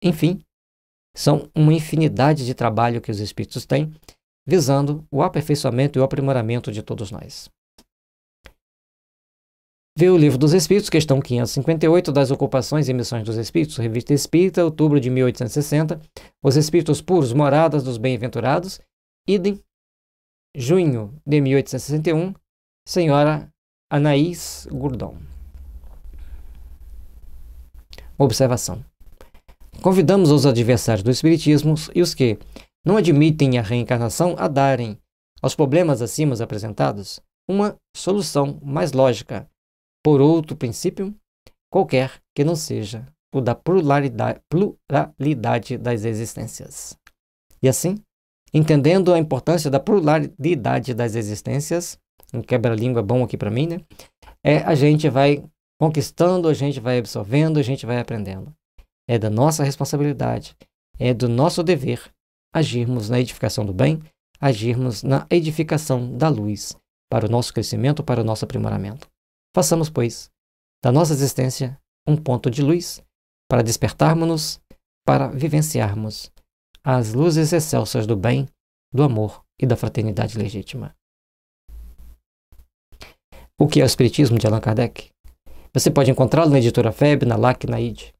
Speaker 1: enfim, são uma infinidade de trabalho que os espíritos têm visando o aperfeiçoamento e o aprimoramento de todos nós. Vê o Livro dos Espíritos, questão 558 das Ocupações e Missões dos Espíritos, Revista Espírita, outubro de 1860. Os Espíritos Puros, Moradas dos Bem-Aventurados, idem, junho de 1861, senhora Anaís Gurdão. Observação. Convidamos os adversários do Espiritismo e os que, não admitem a reencarnação a darem aos problemas acima apresentados uma solução mais lógica, por outro princípio qualquer que não seja o da pluralidade, das existências. E assim, entendendo a importância da pluralidade das existências, um quebra-língua bom aqui para mim, né? É, a gente vai conquistando, a gente vai absorvendo, a gente vai aprendendo. É da nossa responsabilidade, é do nosso dever agirmos na edificação do bem, agirmos na edificação da luz, para o nosso crescimento, para o nosso aprimoramento. Façamos, pois, da nossa existência um ponto de luz para despertarmos-nos, para vivenciarmos as luzes excelsas do bem, do amor e da fraternidade legítima. O que é o Espiritismo de Allan Kardec? Você pode encontrá-lo na editora FEB, na LAC, na IDE.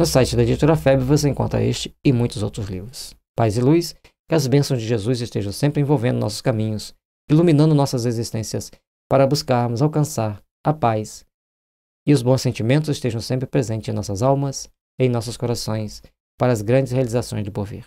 Speaker 1: No site da editora FEB você encontra este e muitos outros livros. Paz e luz, que as bênçãos de Jesus estejam sempre envolvendo nossos caminhos, iluminando nossas existências, para buscarmos alcançar a paz. E os bons sentimentos estejam sempre presentes em nossas almas, em nossos corações, para as grandes realizações do porvir.